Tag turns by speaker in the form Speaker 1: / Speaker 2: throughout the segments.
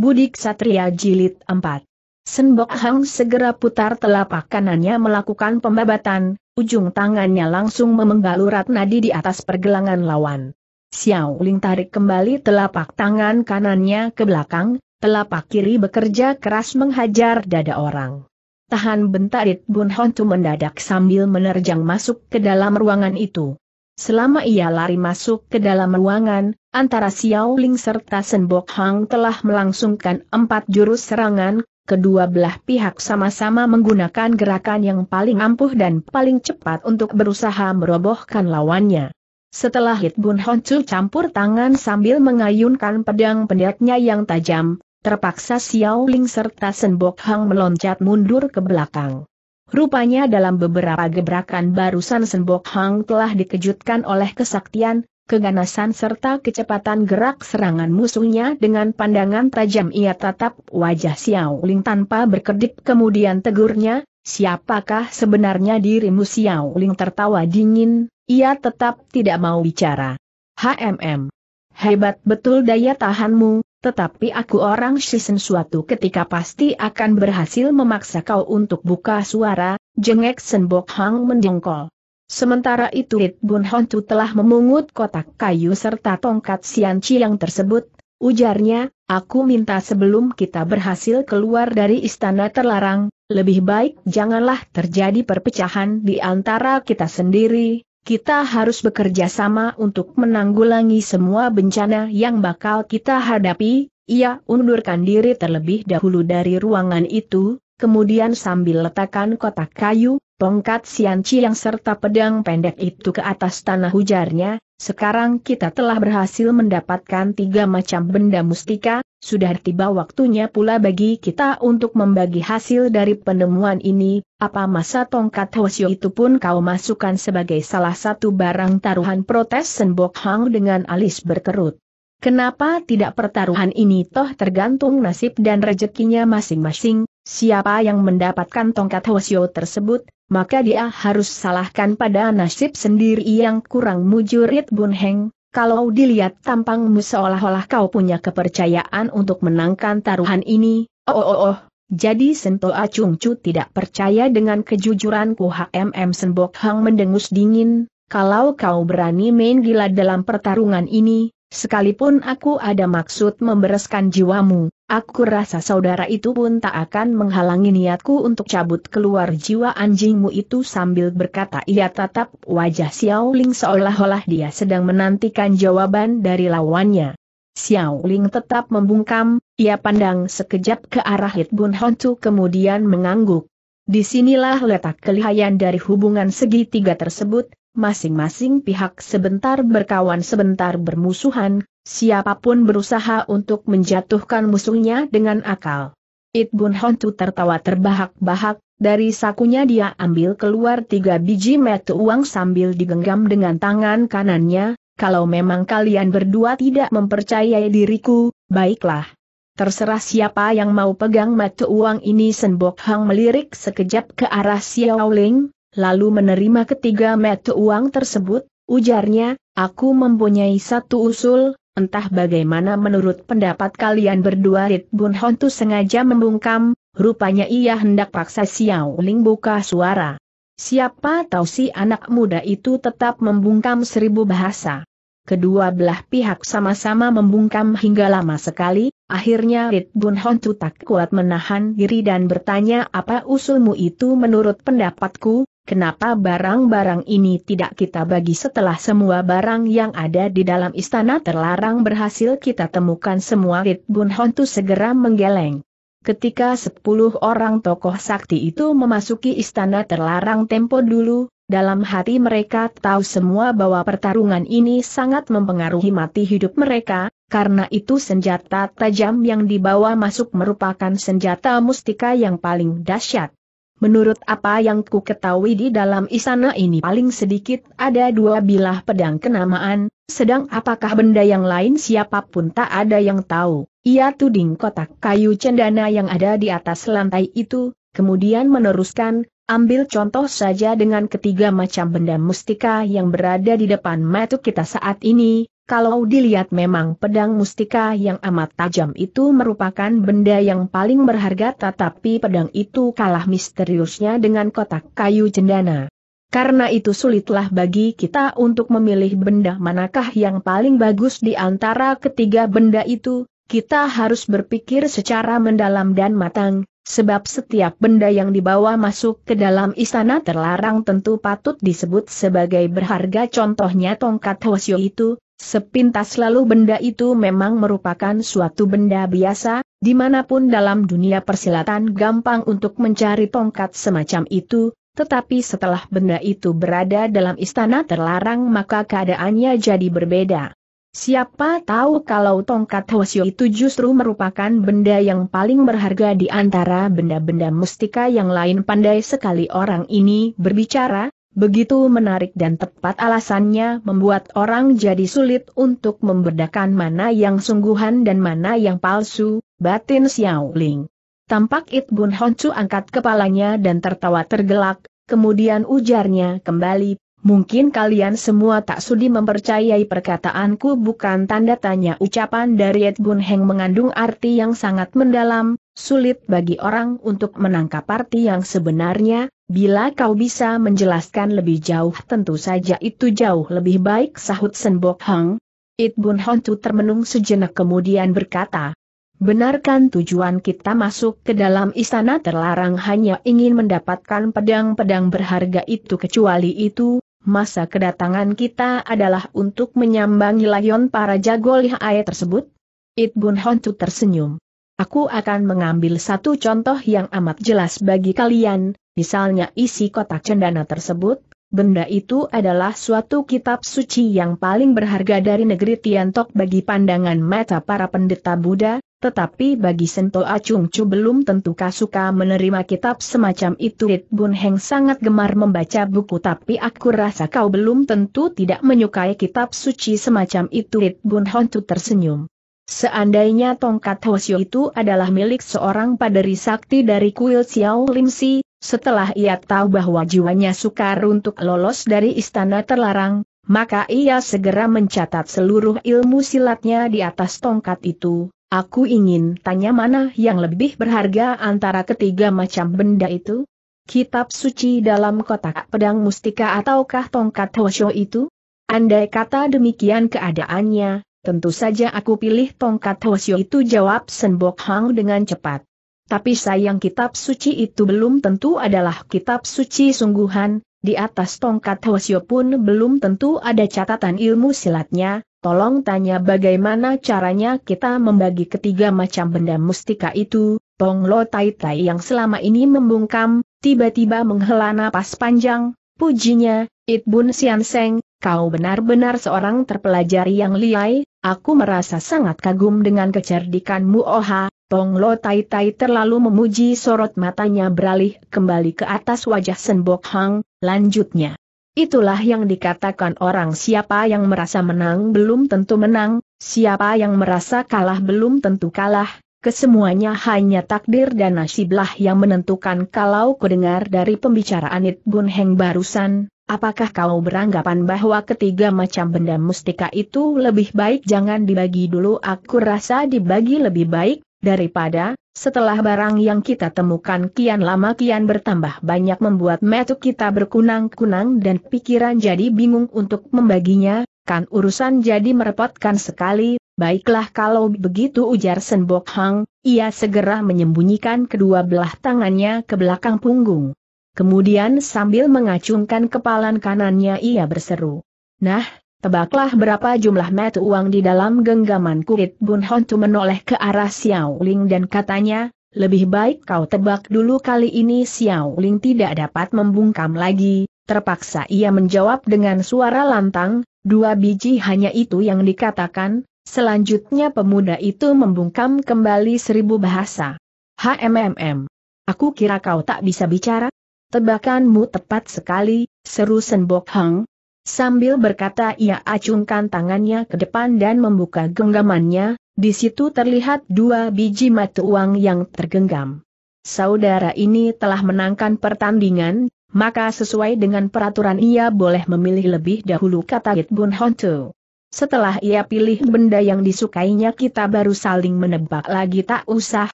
Speaker 1: Budik Satria Jilid 4. Senbok Hang segera putar telapak kanannya melakukan pembabatan, ujung tangannya langsung memenggal urat nadi di atas pergelangan lawan. Xiao Ling tarik kembali telapak tangan kanannya ke belakang, telapak kiri bekerja keras menghajar dada orang. Tahan bentarit Bun Hon Tu mendadak sambil menerjang masuk ke dalam ruangan itu. Selama ia lari masuk ke dalam ruangan, antara Xiao Ling serta Bo Hang telah melangsungkan empat jurus serangan, kedua belah pihak sama-sama menggunakan gerakan yang paling ampuh dan paling cepat untuk berusaha merobohkan lawannya. Setelah Hit Bun Honcu campur tangan sambil mengayunkan pedang pendeknya yang tajam, terpaksa Xiao Ling serta Bo Hang meloncat mundur ke belakang. Rupanya dalam beberapa gebrakan barusan Senbok Hang telah dikejutkan oleh kesaktian, keganasan serta kecepatan gerak serangan musuhnya dengan pandangan tajam ia tatap wajah Xiao Ling tanpa berkedip kemudian tegurnya, siapakah sebenarnya dirimu Xiao Ling tertawa dingin, ia tetap tidak mau bicara. HMM. Hebat betul daya tahanmu, tetapi aku orang Shisen suatu ketika pasti akan berhasil memaksa kau untuk buka suara, jengek Senbok Hang mendengkol. Sementara itu Rit Bun Hon telah memungut kotak kayu serta tongkat Sianci yang tersebut, ujarnya, aku minta sebelum kita berhasil keluar dari istana terlarang, lebih baik janganlah terjadi perpecahan di antara kita sendiri, kita harus bekerja sama untuk menanggulangi semua bencana yang bakal kita hadapi, ia undurkan diri terlebih dahulu dari ruangan itu, kemudian sambil letakkan kotak kayu, tongkat sianci yang serta pedang pendek itu ke atas tanah hujarnya. sekarang kita telah berhasil mendapatkan tiga macam benda mustika, sudah tiba waktunya pula bagi kita untuk membagi hasil dari penemuan ini, apa masa tongkat hosyo itu pun kau masukkan sebagai salah satu barang taruhan protes Senbok Hang dengan alis berkerut. Kenapa tidak pertaruhan ini toh tergantung nasib dan rezekinya masing-masing, Siapa yang mendapatkan tongkat Hosyo tersebut, maka dia harus salahkan pada nasib sendiri yang kurang mujurit Bun Heng, kalau dilihat tampangmu seolah-olah kau punya kepercayaan untuk menangkan taruhan ini, oh oh oh, oh. Jadi Sento Acung Chu tidak percaya dengan kejujuranku HMM Senbok Hang mendengus dingin, kalau kau berani main gila dalam pertarungan ini, Sekalipun aku ada maksud membereskan jiwamu, aku rasa saudara itu pun tak akan menghalangi niatku untuk cabut keluar jiwa anjingmu itu sambil berkata ia tatap wajah Xiao Ling seolah-olah dia sedang menantikan jawaban dari lawannya. Xiao Ling tetap membungkam, ia pandang sekejap ke arah Hit Bun Hontu kemudian mengangguk. Disinilah letak kelihayan dari hubungan segitiga tersebut, Masing-masing pihak sebentar berkawan sebentar bermusuhan, siapapun berusaha untuk menjatuhkan musuhnya dengan akal. It Bun Hontu tertawa terbahak-bahak, dari sakunya dia ambil keluar tiga biji metu uang sambil digenggam dengan tangan kanannya, kalau memang kalian berdua tidak mempercayai diriku, baiklah. Terserah siapa yang mau pegang metu uang ini Senbok Hang melirik sekejap ke arah Xiao Ling, lalu menerima ketiga metu uang tersebut, ujarnya, aku mempunyai satu usul, entah bagaimana menurut pendapat kalian berdua Rit Bun Hontu sengaja membungkam, rupanya ia hendak paksa Xiao Ling buka suara. Siapa tahu si anak muda itu tetap membungkam seribu bahasa. Kedua belah pihak sama-sama membungkam hingga lama sekali, akhirnya Rit Bun Hontu tak kuat menahan diri dan bertanya apa usulmu itu menurut pendapatku, kenapa barang-barang ini tidak kita bagi setelah semua barang yang ada di dalam istana terlarang berhasil kita temukan semua Rit Bun Hontu segera menggeleng. Ketika sepuluh orang tokoh sakti itu memasuki istana terlarang tempo dulu, dalam hati mereka tahu semua bahwa pertarungan ini sangat mempengaruhi mati hidup mereka, karena itu senjata tajam yang dibawa masuk merupakan senjata mustika yang paling dahsyat. Menurut apa yang ku ketahui di dalam istana ini paling sedikit ada dua bilah pedang kenamaan, sedang apakah benda yang lain siapapun tak ada yang tahu. Ia tuding kotak kayu cendana yang ada di atas lantai itu, kemudian meneruskan, Ambil contoh saja dengan ketiga macam benda mustika yang berada di depan mata kita saat ini, kalau dilihat memang pedang mustika yang amat tajam itu merupakan benda yang paling berharga tetapi pedang itu kalah misteriusnya dengan kotak kayu cendana. Karena itu sulitlah bagi kita untuk memilih benda manakah yang paling bagus di antara ketiga benda itu, kita harus berpikir secara mendalam dan matang, sebab setiap benda yang dibawa masuk ke dalam istana terlarang tentu patut disebut sebagai berharga contohnya tongkat Hwasyo itu, sepintas lalu benda itu memang merupakan suatu benda biasa, dimanapun dalam dunia persilatan gampang untuk mencari tongkat semacam itu, tetapi setelah benda itu berada dalam istana terlarang maka keadaannya jadi berbeda. Siapa tahu kalau tongkat Hosyo itu justru merupakan benda yang paling berharga di antara benda-benda mustika yang lain pandai sekali orang ini berbicara, begitu menarik dan tepat alasannya membuat orang jadi sulit untuk membedakan mana yang sungguhan dan mana yang palsu, batin Xiao Ling. Tampak It Bun Honcu angkat kepalanya dan tertawa tergelak, kemudian ujarnya kembali, Mungkin kalian semua tak sudi mempercayai perkataanku bukan tanda tanya ucapan dari Ed Bun Heng mengandung arti yang sangat mendalam, sulit bagi orang untuk menangkap arti yang sebenarnya, bila kau bisa menjelaskan lebih jauh tentu saja itu jauh lebih baik sahut Senbok Heng. It Bun Hontu termenung sejenak kemudian berkata, Benarkan tujuan kita masuk ke dalam istana terlarang hanya ingin mendapatkan pedang-pedang berharga itu kecuali itu, masa kedatangan kita adalah untuk menyambangi layon para jago lihai tersebut? It Bun Hontu tersenyum. Aku akan mengambil satu contoh yang amat jelas bagi kalian, misalnya isi kotak cendana tersebut, benda itu adalah suatu kitab suci yang paling berharga dari negeri Tiantok bagi pandangan mata para pendeta Buddha, tetapi bagi Sento Acung Chu belum tentu suka menerima kitab semacam itu. It Bun Heng sangat gemar membaca buku tapi aku rasa kau belum tentu tidak menyukai kitab suci semacam itu. It Bun Hontu tersenyum. Seandainya tongkat Hosyo itu adalah milik seorang paderi sakti dari kuil Xiao Lim Si, setelah ia tahu bahwa jiwanya sukar untuk lolos dari istana terlarang, maka ia segera mencatat seluruh ilmu silatnya di atas tongkat itu. Aku ingin tanya mana yang lebih berharga antara ketiga macam benda itu? Kitab suci dalam kotak pedang mustika ataukah tongkat Hosho itu? Andai kata demikian keadaannya, tentu saja aku pilih tongkat Hosho itu jawab Senbok Hang dengan cepat. Tapi sayang kitab suci itu belum tentu adalah kitab suci sungguhan, di atas tongkat Hwasyo pun belum tentu ada catatan ilmu silatnya, tolong tanya bagaimana caranya kita membagi ketiga macam benda mustika itu, Pong Lo Tai Tai yang selama ini membungkam, tiba-tiba menghela napas panjang, pujinya, It Bun Sian Seng, kau benar-benar seorang terpelajar yang liai, aku merasa sangat kagum dengan kecerdikanmu Oha, Pong Lo Tai Tai terlalu memuji sorot matanya beralih kembali ke atas wajah Senbok Hang, Lanjutnya. Itulah yang dikatakan orang siapa yang merasa menang belum tentu menang, siapa yang merasa kalah belum tentu kalah, kesemuanya hanya takdir dan nasiblah yang menentukan kalau kudengar dari pembicaraan It Bun Heng barusan, apakah kau beranggapan bahwa ketiga macam benda mustika itu lebih baik jangan dibagi dulu aku rasa dibagi lebih baik, daripada, setelah barang yang kita temukan kian lama kian bertambah banyak membuat metu kita berkunang-kunang dan pikiran jadi bingung untuk membaginya, kan urusan jadi merepotkan sekali, baiklah kalau begitu ujar Senbok Hang, ia segera menyembunyikan kedua belah tangannya ke belakang punggung. Kemudian sambil mengacungkan kepalan kanannya ia berseru. Nah, Tebaklah berapa jumlah met uang di dalam genggaman kulit Bun Hontu menoleh ke arah Xiao Ling dan katanya, lebih baik kau tebak dulu kali ini Xiao Ling tidak dapat membungkam lagi, terpaksa ia menjawab dengan suara lantang, dua biji hanya itu yang dikatakan, selanjutnya pemuda itu membungkam kembali seribu bahasa. hmm Aku kira kau tak bisa bicara? Tebakanmu tepat sekali, seru Senbok Hang, Sambil berkata ia acungkan tangannya ke depan dan membuka genggamannya, di situ terlihat dua biji mata uang yang tergenggam. Saudara ini telah menangkan pertandingan, maka sesuai dengan peraturan ia boleh memilih lebih dahulu kata Git Bun Hontu. Setelah ia pilih benda yang disukainya kita baru saling menebak lagi tak usah,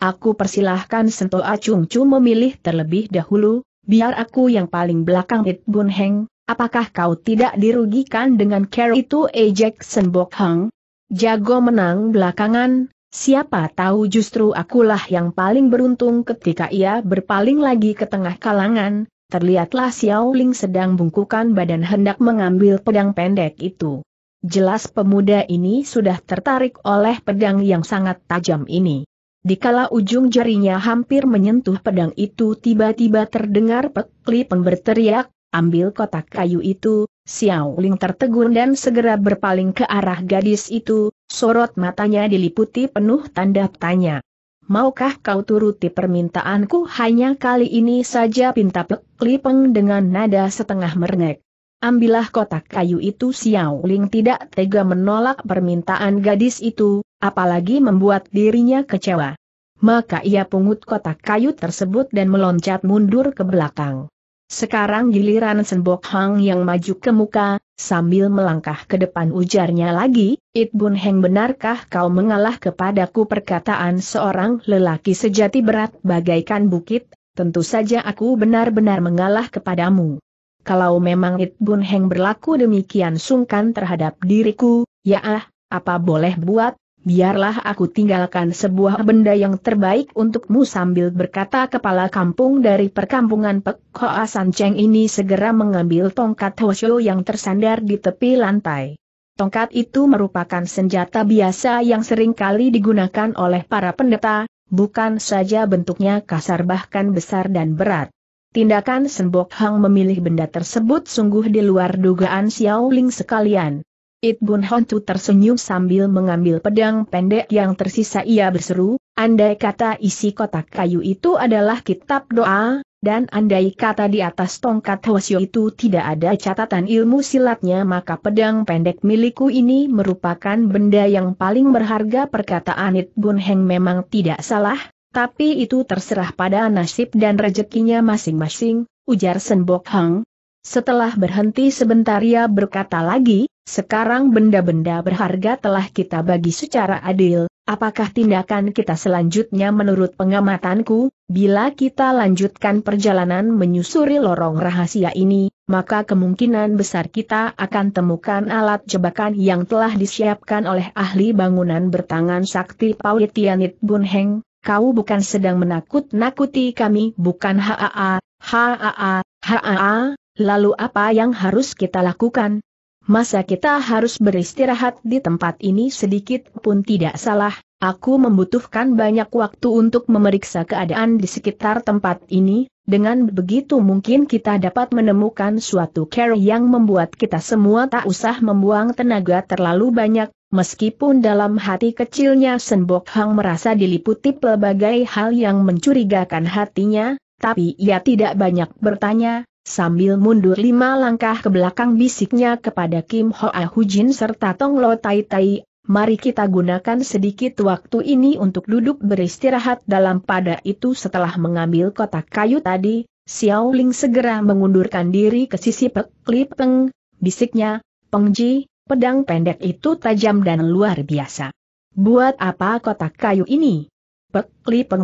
Speaker 1: aku persilahkan Sento Acungcu memilih terlebih dahulu, biar aku yang paling belakang It Bun Heng, Apakah kau tidak dirugikan dengan care itu ejek Senbok Hang? Jago menang belakangan, siapa tahu justru akulah yang paling beruntung ketika ia berpaling lagi ke tengah kalangan, terlihatlah Xiao Ling sedang bungkukan badan hendak mengambil pedang pendek itu. Jelas pemuda ini sudah tertarik oleh pedang yang sangat tajam ini. Dikala ujung jarinya hampir menyentuh pedang itu tiba-tiba terdengar pekli pemberteriak, ambil kotak kayu itu, Xiao Ling tertegun dan segera berpaling ke arah gadis itu, sorot matanya diliputi penuh tanda tanya. Maukah kau turuti permintaanku hanya kali ini saja pinta peklipeng Lipeng dengan nada setengah merengek. Ambillah kotak kayu itu Xiao Ling tidak tega menolak permintaan gadis itu, apalagi membuat dirinya kecewa. Maka ia pungut kotak kayu tersebut dan meloncat mundur ke belakang. Sekarang giliran Senbok Hang yang maju ke muka, sambil melangkah ke depan ujarnya lagi, It Bun Heng benarkah kau mengalah kepadaku perkataan seorang lelaki sejati berat bagaikan bukit, tentu saja aku benar-benar mengalah kepadamu. Kalau memang It Bun Heng berlaku demikian sungkan terhadap diriku, ya ah, apa boleh buat, Biarlah aku tinggalkan sebuah benda yang terbaik untukmu sambil berkata kepala kampung dari perkampungan Pek Hoa San Cheng ini segera mengambil tongkat Hoshio yang tersandar di tepi lantai. Tongkat itu merupakan senjata biasa yang sering kali digunakan oleh para pendeta, bukan saja bentuknya kasar bahkan besar dan berat. Tindakan Senbok Hang memilih benda tersebut sungguh di luar dugaan Xiao Ling sekalian. It Bun tersenyum sambil mengambil pedang pendek yang tersisa ia berseru, andai kata isi kotak kayu itu adalah kitab doa, dan andai kata di atas tongkat Hwasyo itu tidak ada catatan ilmu silatnya maka pedang pendek milikku ini merupakan benda yang paling berharga perkataan It Bun Heng memang tidak salah, tapi itu terserah pada nasib dan rezekinya masing-masing, ujar Senbok Hang, setelah berhenti sebentar ia berkata lagi, sekarang benda-benda berharga telah kita bagi secara adil, apakah tindakan kita selanjutnya menurut pengamatanku, bila kita lanjutkan perjalanan menyusuri lorong rahasia ini, maka kemungkinan besar kita akan temukan alat jebakan yang telah disiapkan oleh ahli bangunan bertangan sakti Paulitianit Bunheng, kau bukan sedang menakut-nakuti kami bukan haa, haa, haa, Lalu apa yang harus kita lakukan? Masa kita harus beristirahat di tempat ini sedikit pun tidak salah, aku membutuhkan banyak waktu untuk memeriksa keadaan di sekitar tempat ini, dengan begitu mungkin kita dapat menemukan suatu care yang membuat kita semua tak usah membuang tenaga terlalu banyak, meskipun dalam hati kecilnya Senbok Hang merasa diliputi pelbagai hal yang mencurigakan hatinya, tapi ia tidak banyak bertanya, Sambil mundur lima langkah ke belakang bisiknya kepada Kim Hoa Hujin serta Tong Lo Tai Tai, mari kita gunakan sedikit waktu ini untuk duduk beristirahat dalam pada itu setelah mengambil kotak kayu tadi, Xiao Ling segera mengundurkan diri ke sisi Pek Peng, bisiknya, Pengji, pedang pendek itu tajam dan luar biasa. Buat apa kotak kayu ini? Pek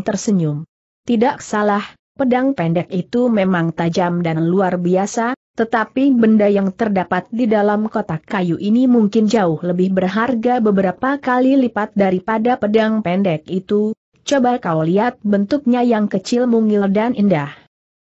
Speaker 1: tersenyum. Tidak salah, Pedang pendek itu memang tajam dan luar biasa, tetapi benda yang terdapat di dalam kotak kayu ini mungkin jauh lebih berharga beberapa kali lipat daripada pedang pendek itu. Coba kau lihat bentuknya yang kecil mungil dan indah.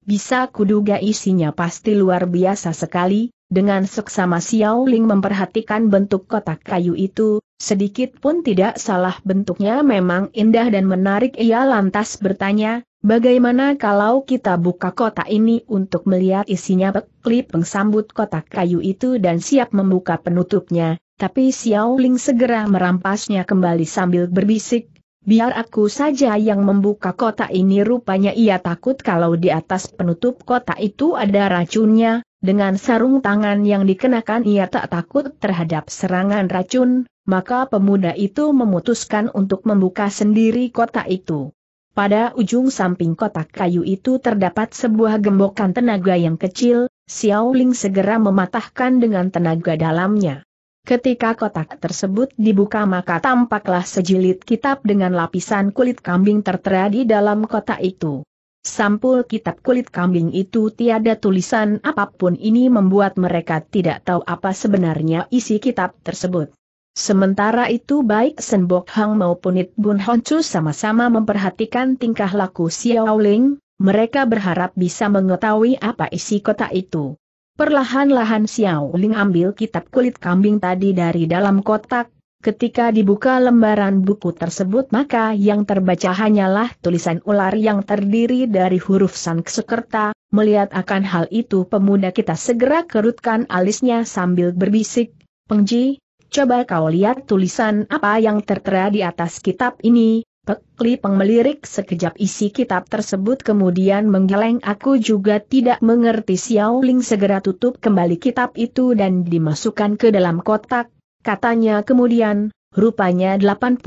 Speaker 1: Bisa kuduga isinya pasti luar biasa sekali, dengan seksama Xiao Ling memperhatikan bentuk kotak kayu itu, sedikit pun tidak salah bentuknya memang indah dan menarik ia lantas bertanya, Bagaimana kalau kita buka kotak ini untuk melihat isinya klip pengsambut kotak kayu itu dan siap membuka penutupnya, tapi Xiao Ling segera merampasnya kembali sambil berbisik, Biar aku saja yang membuka kotak ini rupanya ia takut kalau di atas penutup kotak itu ada racunnya, dengan sarung tangan yang dikenakan ia tak takut terhadap serangan racun, maka pemuda itu memutuskan untuk membuka sendiri kotak itu. Pada ujung samping kotak kayu itu terdapat sebuah gembokan tenaga yang kecil, Xiao Ling segera mematahkan dengan tenaga dalamnya. Ketika kotak tersebut dibuka maka tampaklah sejilid kitab dengan lapisan kulit kambing tertera di dalam kotak itu. Sampul kitab kulit kambing itu tiada tulisan apapun ini membuat mereka tidak tahu apa sebenarnya isi kitab tersebut. Sementara itu baik Sen Hang maupun It Bun Hon sama-sama memperhatikan tingkah laku Xiao Ling, mereka berharap bisa mengetahui apa isi kota itu. Perlahan-lahan Xiao Ling ambil kitab kulit kambing tadi dari dalam kotak, ketika dibuka lembaran buku tersebut maka yang terbaca hanyalah tulisan ular yang terdiri dari huruf sansekerta, melihat akan hal itu pemuda kita segera kerutkan alisnya sambil berbisik, Pengji, Coba kau lihat tulisan apa yang tertera di atas kitab ini, Pekli Peng melirik sekejap isi kitab tersebut kemudian menggeleng aku juga tidak mengerti Xiao Ling segera tutup kembali kitab itu dan dimasukkan ke dalam kotak, katanya kemudian, rupanya 80%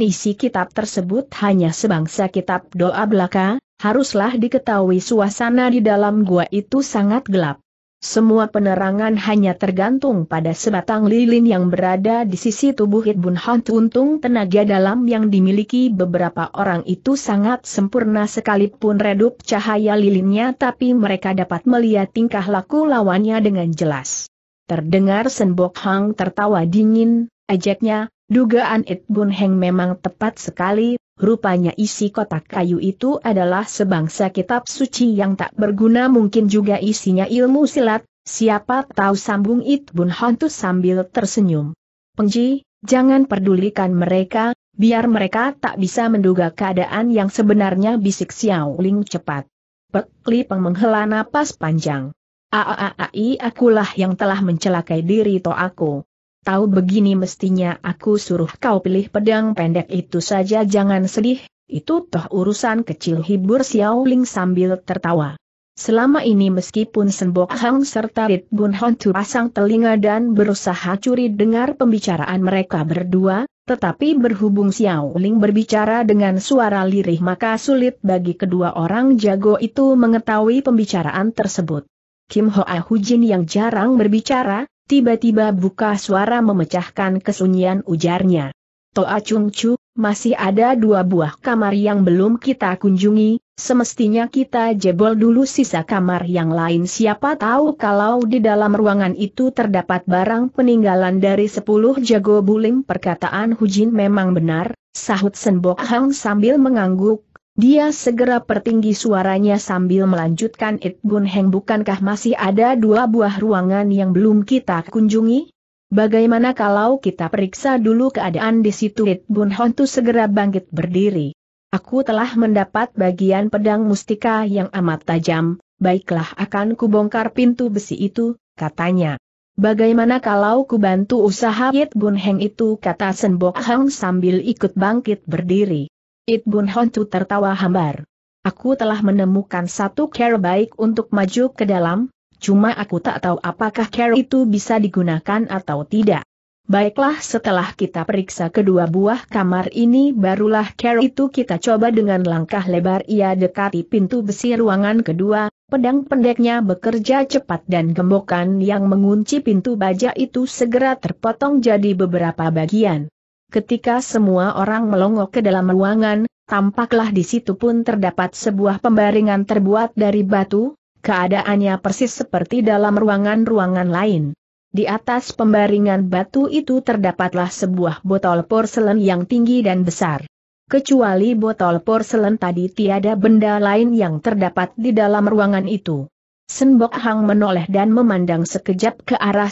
Speaker 1: isi kitab tersebut hanya sebangsa kitab doa belaka, haruslah diketahui suasana di dalam gua itu sangat gelap. Semua penerangan hanya tergantung pada sebatang lilin yang berada di sisi tubuh Itbun Han Untung tenaga dalam yang dimiliki beberapa orang itu sangat sempurna sekalipun redup cahaya lilinnya tapi mereka dapat melihat tingkah laku lawannya dengan jelas. Terdengar Senbok Hang tertawa dingin, Ajaknya, dugaan Itbun Heng memang tepat sekali, Rupanya isi kotak kayu itu adalah sebangsa kitab suci yang tak berguna mungkin juga isinya ilmu silat, siapa tahu sambung Bun hantu sambil tersenyum. Pengji, jangan pedulikan mereka, biar mereka tak bisa menduga keadaan yang sebenarnya bisik Xiao Ling cepat. Pekli Peng menghela napas panjang. Aaai akulah yang telah mencelakai diri to aku tahu begini mestinya aku suruh kau pilih pedang pendek itu saja jangan sedih, itu toh urusan kecil hibur Xiao Ling sambil tertawa. Selama ini meskipun Senbok Hang serta Rit Bun Hon pasang telinga dan berusaha curi dengar pembicaraan mereka berdua, tetapi berhubung Xiao Ling berbicara dengan suara lirih maka sulit bagi kedua orang jago itu mengetahui pembicaraan tersebut. Kim Hoa Hujin yang jarang berbicara, Tiba-tiba buka suara memecahkan kesunyian ujarnya. Toa ah Chung Chu, masih ada dua buah kamar yang belum kita kunjungi, semestinya kita jebol dulu sisa kamar yang lain siapa tahu kalau di dalam ruangan itu terdapat barang peninggalan dari sepuluh jago bulim perkataan Hujin memang benar, sahut Senbok Hang sambil mengangguk, dia segera pertinggi suaranya sambil melanjutkan It Bun Heng bukankah masih ada dua buah ruangan yang belum kita kunjungi? Bagaimana kalau kita periksa dulu keadaan di situ It Bun Hontu segera bangkit berdiri. Aku telah mendapat bagian pedang mustika yang amat tajam, baiklah akan kubongkar pintu besi itu, katanya. Bagaimana kalau kubantu usaha It Bun Heng itu kata Senbok Hang sambil ikut bangkit berdiri. It Bun Honcu tertawa hambar. Aku telah menemukan satu care baik untuk maju ke dalam, cuma aku tak tahu apakah care itu bisa digunakan atau tidak. Baiklah setelah kita periksa kedua buah kamar ini barulah care itu kita coba dengan langkah lebar ia dekati pintu besi ruangan kedua, pedang pendeknya bekerja cepat dan gembokan yang mengunci pintu baja itu segera terpotong jadi beberapa bagian. Ketika semua orang melongo ke dalam ruangan, tampaklah di situ pun terdapat sebuah pembaringan terbuat dari batu, keadaannya persis seperti dalam ruangan-ruangan lain. Di atas pembaringan batu itu terdapatlah sebuah botol porselen yang tinggi dan besar. Kecuali botol porselen tadi tiada benda lain yang terdapat di dalam ruangan itu. Senbok Hang menoleh dan memandang sekejap ke arah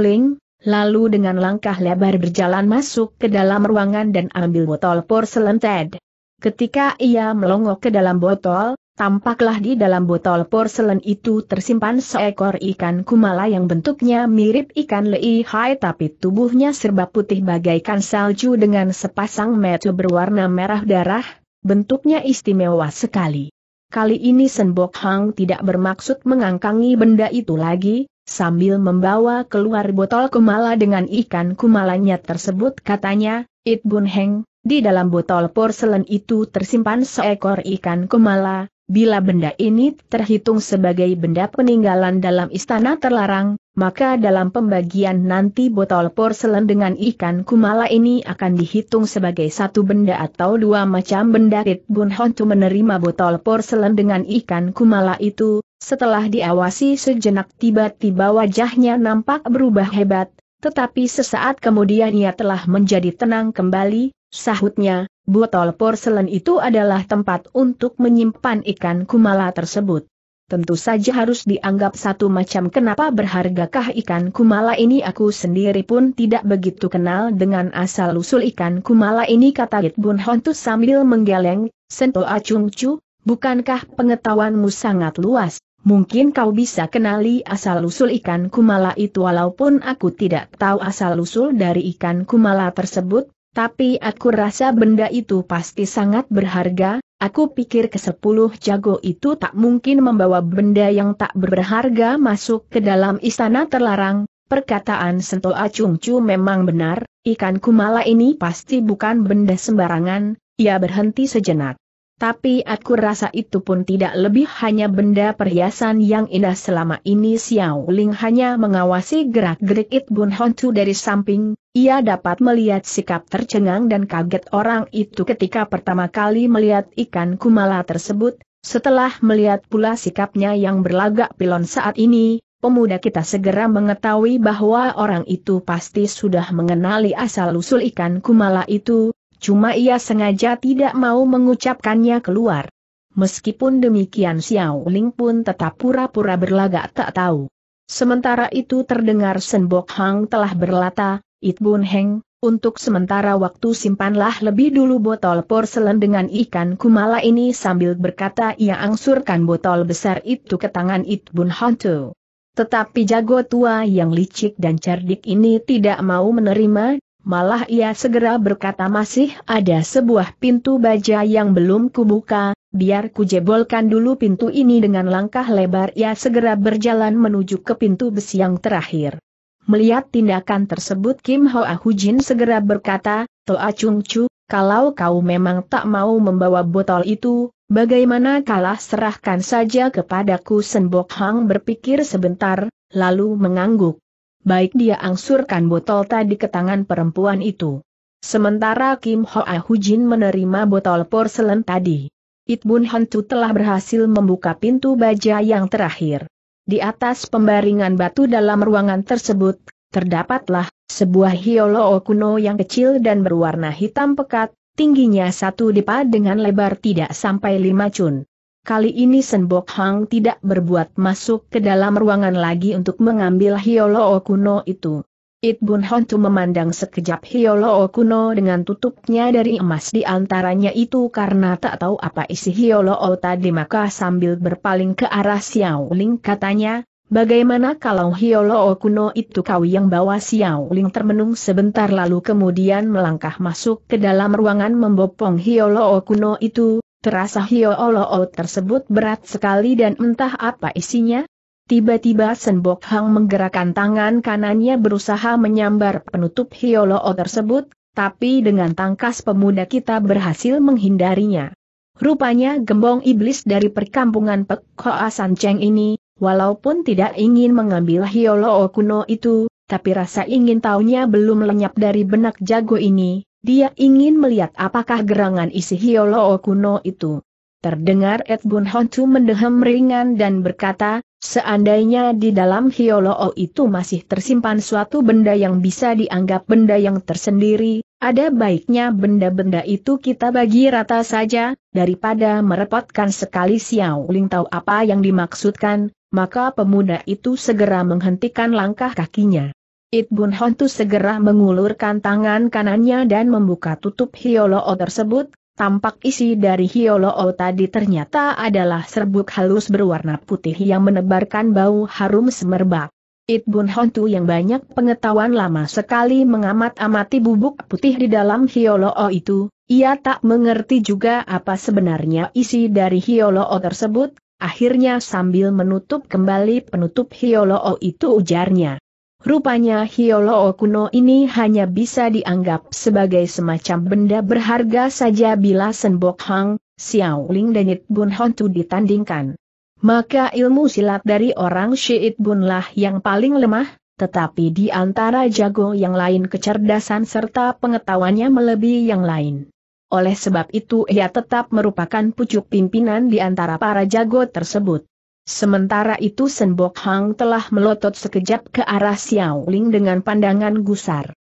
Speaker 1: Ling lalu dengan langkah lebar berjalan masuk ke dalam ruangan dan ambil botol porselen Ted. Ketika ia melongok ke dalam botol, tampaklah di dalam botol porselen itu tersimpan seekor ikan kumala yang bentuknya mirip ikan leihai tapi tubuhnya serba putih bagaikan salju dengan sepasang mata berwarna merah darah, bentuknya istimewa sekali. Kali ini Senbok Hang tidak bermaksud mengangkangi benda itu lagi, Sambil membawa keluar botol kumala dengan ikan kumalanya tersebut katanya, It Bun Heng, di dalam botol porselen itu tersimpan seekor ikan kumala, bila benda ini terhitung sebagai benda peninggalan dalam istana terlarang, maka dalam pembagian nanti botol porselen dengan ikan kumala ini akan dihitung sebagai satu benda atau dua macam benda. It Bun Hontu menerima botol porselen dengan ikan kumala itu, setelah diawasi sejenak tiba-tiba wajahnya nampak berubah hebat, tetapi sesaat kemudian ia telah menjadi tenang kembali, sahutnya, botol porselen itu adalah tempat untuk menyimpan ikan kumala tersebut tentu saja harus dianggap satu macam kenapa berhargakah ikan kumala ini aku sendiri pun tidak begitu kenal dengan asal-usul ikan kumala ini kata Gitbun Bun sambil menggeleng, Sento Acung Chu, bukankah pengetahuanmu sangat luas, mungkin kau bisa kenali asal-usul ikan kumala itu walaupun aku tidak tahu asal-usul dari ikan kumala tersebut, tapi aku rasa benda itu pasti sangat berharga, Aku pikir ke sepuluh jago itu tak mungkin membawa benda yang tak berharga masuk ke dalam istana terlarang, perkataan Sento Acungcu memang benar, ikan kumala ini pasti bukan benda sembarangan, ia berhenti sejenak. Tapi aku rasa itu pun tidak lebih hanya benda perhiasan yang indah selama ini Xiao Ling hanya mengawasi gerak-gerik It Bun Hontu dari samping, ia dapat melihat sikap tercengang dan kaget orang itu ketika pertama kali melihat ikan kumala tersebut, setelah melihat pula sikapnya yang berlagak pilon saat ini, pemuda kita segera mengetahui bahwa orang itu pasti sudah mengenali asal-usul ikan kumala itu, cuma ia sengaja tidak mau mengucapkannya keluar. Meskipun demikian Xiao Ling pun tetap pura-pura berlagak tak tahu. Sementara itu terdengar Senbok Hang telah berlata, It Bun Heng, untuk sementara waktu simpanlah lebih dulu botol porselen dengan ikan kumala ini sambil berkata ia angsurkan botol besar itu ke tangan It Bun Hantu. Tetapi jago tua yang licik dan cerdik ini tidak mau menerima, Malah ia segera berkata masih ada sebuah pintu baja yang belum kubuka, biar kujebolkan dulu pintu ini dengan langkah lebar ia segera berjalan menuju ke pintu besi yang terakhir. Melihat tindakan tersebut Kim Hoa Hujin segera berkata, Toa Chung Chu, kalau kau memang tak mau membawa botol itu, bagaimana kalah serahkan saja kepadaku Senbok Hang berpikir sebentar, lalu mengangguk baik dia angsurkan botol tadi ke tangan perempuan itu. Sementara Kim Hoa Hujin menerima botol porselen tadi. Itbun Hantu telah berhasil membuka pintu baja yang terakhir. Di atas pembaringan batu dalam ruangan tersebut, terdapatlah sebuah hiolo kuno yang kecil dan berwarna hitam pekat, tingginya satu dipa dengan lebar tidak sampai lima cun. Kali ini Senbok Hang tidak berbuat masuk ke dalam ruangan lagi untuk mengambil Hiolo Okuno itu. It Bun Hontu memandang sekejap Hiolo Okuno dengan tutupnya dari emas di antaranya itu karena tak tahu apa isi Hiolo o tadi maka sambil berpaling ke arah Xiao Ling katanya, Bagaimana kalau Hiolo Okuno itu kau yang bawa Xiao Ling termenung sebentar lalu kemudian melangkah masuk ke dalam ruangan membopong Hiolo Okuno itu, Terasa hioloo tersebut berat sekali dan entah apa isinya. Tiba-tiba Senbok Hang menggerakkan tangan kanannya berusaha menyambar penutup hioloo tersebut, tapi dengan tangkas pemuda kita berhasil menghindarinya. Rupanya gembong iblis dari perkampungan Pek Hoa San Cheng ini, walaupun tidak ingin mengambil hioloo kuno itu, tapi rasa ingin tahunya belum lenyap dari benak jago ini, dia ingin melihat apakah gerangan isi hiolo Okuno itu. Terdengar Ed Bun Hontu mendehem ringan dan berkata, seandainya di dalam O itu masih tersimpan suatu benda yang bisa dianggap benda yang tersendiri, ada baiknya benda-benda itu kita bagi rata saja, daripada merepotkan sekali Xiao Ling tahu apa yang dimaksudkan, maka pemuda itu segera menghentikan langkah kakinya. It Hontu segera mengulurkan tangan kanannya dan membuka tutup Hioloo tersebut, tampak isi dari Hioloo tadi ternyata adalah serbuk halus berwarna putih yang menebarkan bau harum semerbak. It Hontu yang banyak pengetahuan lama sekali mengamat-amati bubuk putih di dalam Hioloo itu, ia tak mengerti juga apa sebenarnya isi dari Hioloo tersebut, akhirnya sambil menutup kembali penutup Hioloo itu ujarnya. Rupanya Hiolo Okuno ini hanya bisa dianggap sebagai semacam benda berharga saja bila Senbok Hang, Xiao Ling dan Yit Bun Hontu ditandingkan. Maka ilmu silat dari orang Syiit Bun lah yang paling lemah, tetapi di antara jago yang lain kecerdasan serta pengetahuannya melebihi yang lain. Oleh sebab itu ia tetap merupakan pucuk pimpinan di antara para jago tersebut. Sementara itu Senbok Hang telah melotot sekejap ke arah Xiao Ling dengan pandangan gusar.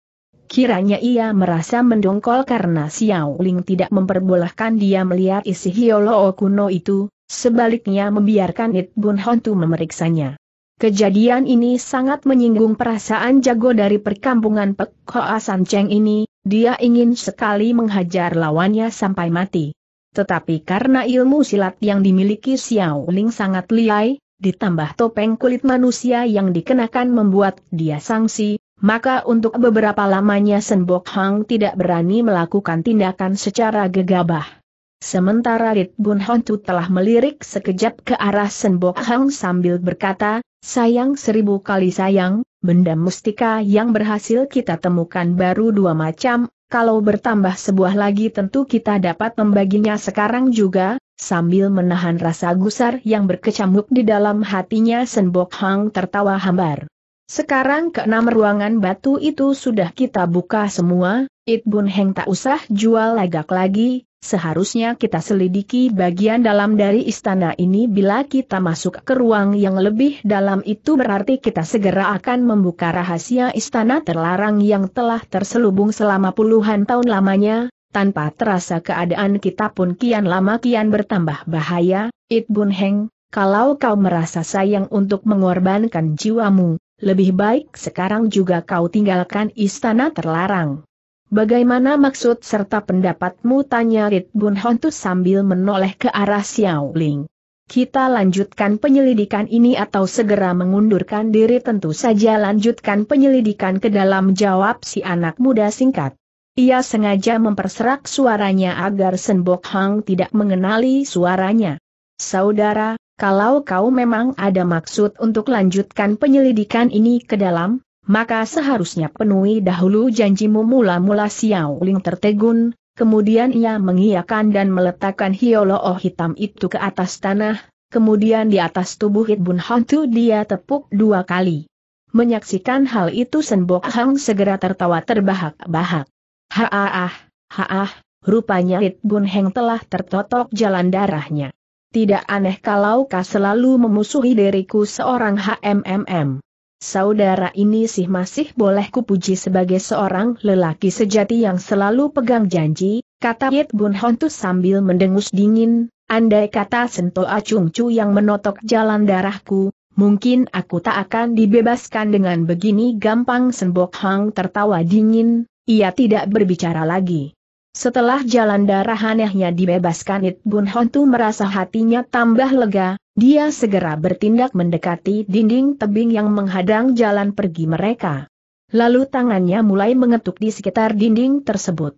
Speaker 1: Kiranya ia merasa mendongkol karena Xiao Ling tidak memperbolehkan dia melihat isi Hioloo kuno itu, sebaliknya membiarkan It Bun Hontu memeriksanya. Kejadian ini sangat menyinggung perasaan jago dari perkampungan Pek Hoa San Cheng ini, dia ingin sekali menghajar lawannya sampai mati. Tetapi karena ilmu silat yang dimiliki Xiao Ling sangat liai, ditambah topeng kulit manusia yang dikenakan membuat dia sangsi, maka untuk beberapa lamanya Senbok Hang tidak berani melakukan tindakan secara gegabah. Sementara Rit Bun Hontu telah melirik sekejap ke arah Senbok Hang sambil berkata, sayang seribu kali sayang, benda mustika yang berhasil kita temukan baru dua macam, kalau bertambah sebuah lagi tentu kita dapat membaginya sekarang juga, sambil menahan rasa gusar yang berkecamuk di dalam hatinya Senbok Hang tertawa hambar. Sekarang ke enam ruangan batu itu sudah kita buka semua, It Bun Heng tak usah jual lagak lagi, Seharusnya kita selidiki bagian dalam dari istana ini bila kita masuk ke ruang yang lebih dalam itu berarti kita segera akan membuka rahasia istana terlarang yang telah terselubung selama puluhan tahun lamanya, tanpa terasa keadaan kita pun kian lama kian bertambah bahaya, It Bun Heng, kalau kau merasa sayang untuk mengorbankan jiwamu, lebih baik sekarang juga kau tinggalkan istana terlarang. Bagaimana maksud serta pendapatmu tanya Rit Bun Hontu sambil menoleh ke arah Xiao Ling. Kita lanjutkan penyelidikan ini atau segera mengundurkan diri tentu saja lanjutkan penyelidikan ke dalam jawab si anak muda singkat. Ia sengaja memperserak suaranya agar Senbok Hang tidak mengenali suaranya. Saudara, kalau kau memang ada maksud untuk lanjutkan penyelidikan ini ke dalam, maka seharusnya penuhi dahulu janjimu mula-mula Xiao Ling tertegun, kemudian ia mengiyakan dan meletakkan hioloo hitam itu ke atas tanah, kemudian di atas tubuh Hitbun Hantu dia tepuk dua kali. Menyaksikan hal itu Senbok Hang segera tertawa terbahak-bahak. Haah, haah, rupanya Hitbun Heng telah tertotok jalan darahnya. Tidak aneh kalau kau selalu memusuhi diriku seorang HMMM. Saudara ini sih masih boleh kupuji sebagai seorang lelaki sejati yang selalu pegang janji, kata Yit Bun Hontu sambil mendengus dingin, andai kata Sento Acung cu yang menotok jalan darahku, mungkin aku tak akan dibebaskan dengan begini gampang Sembok Hang tertawa dingin, ia tidak berbicara lagi. Setelah jalan darah anehnya dibebaskan It Bun Hontu merasa hatinya tambah lega, dia segera bertindak mendekati dinding tebing yang menghadang jalan pergi mereka. Lalu tangannya mulai mengetuk di sekitar dinding tersebut.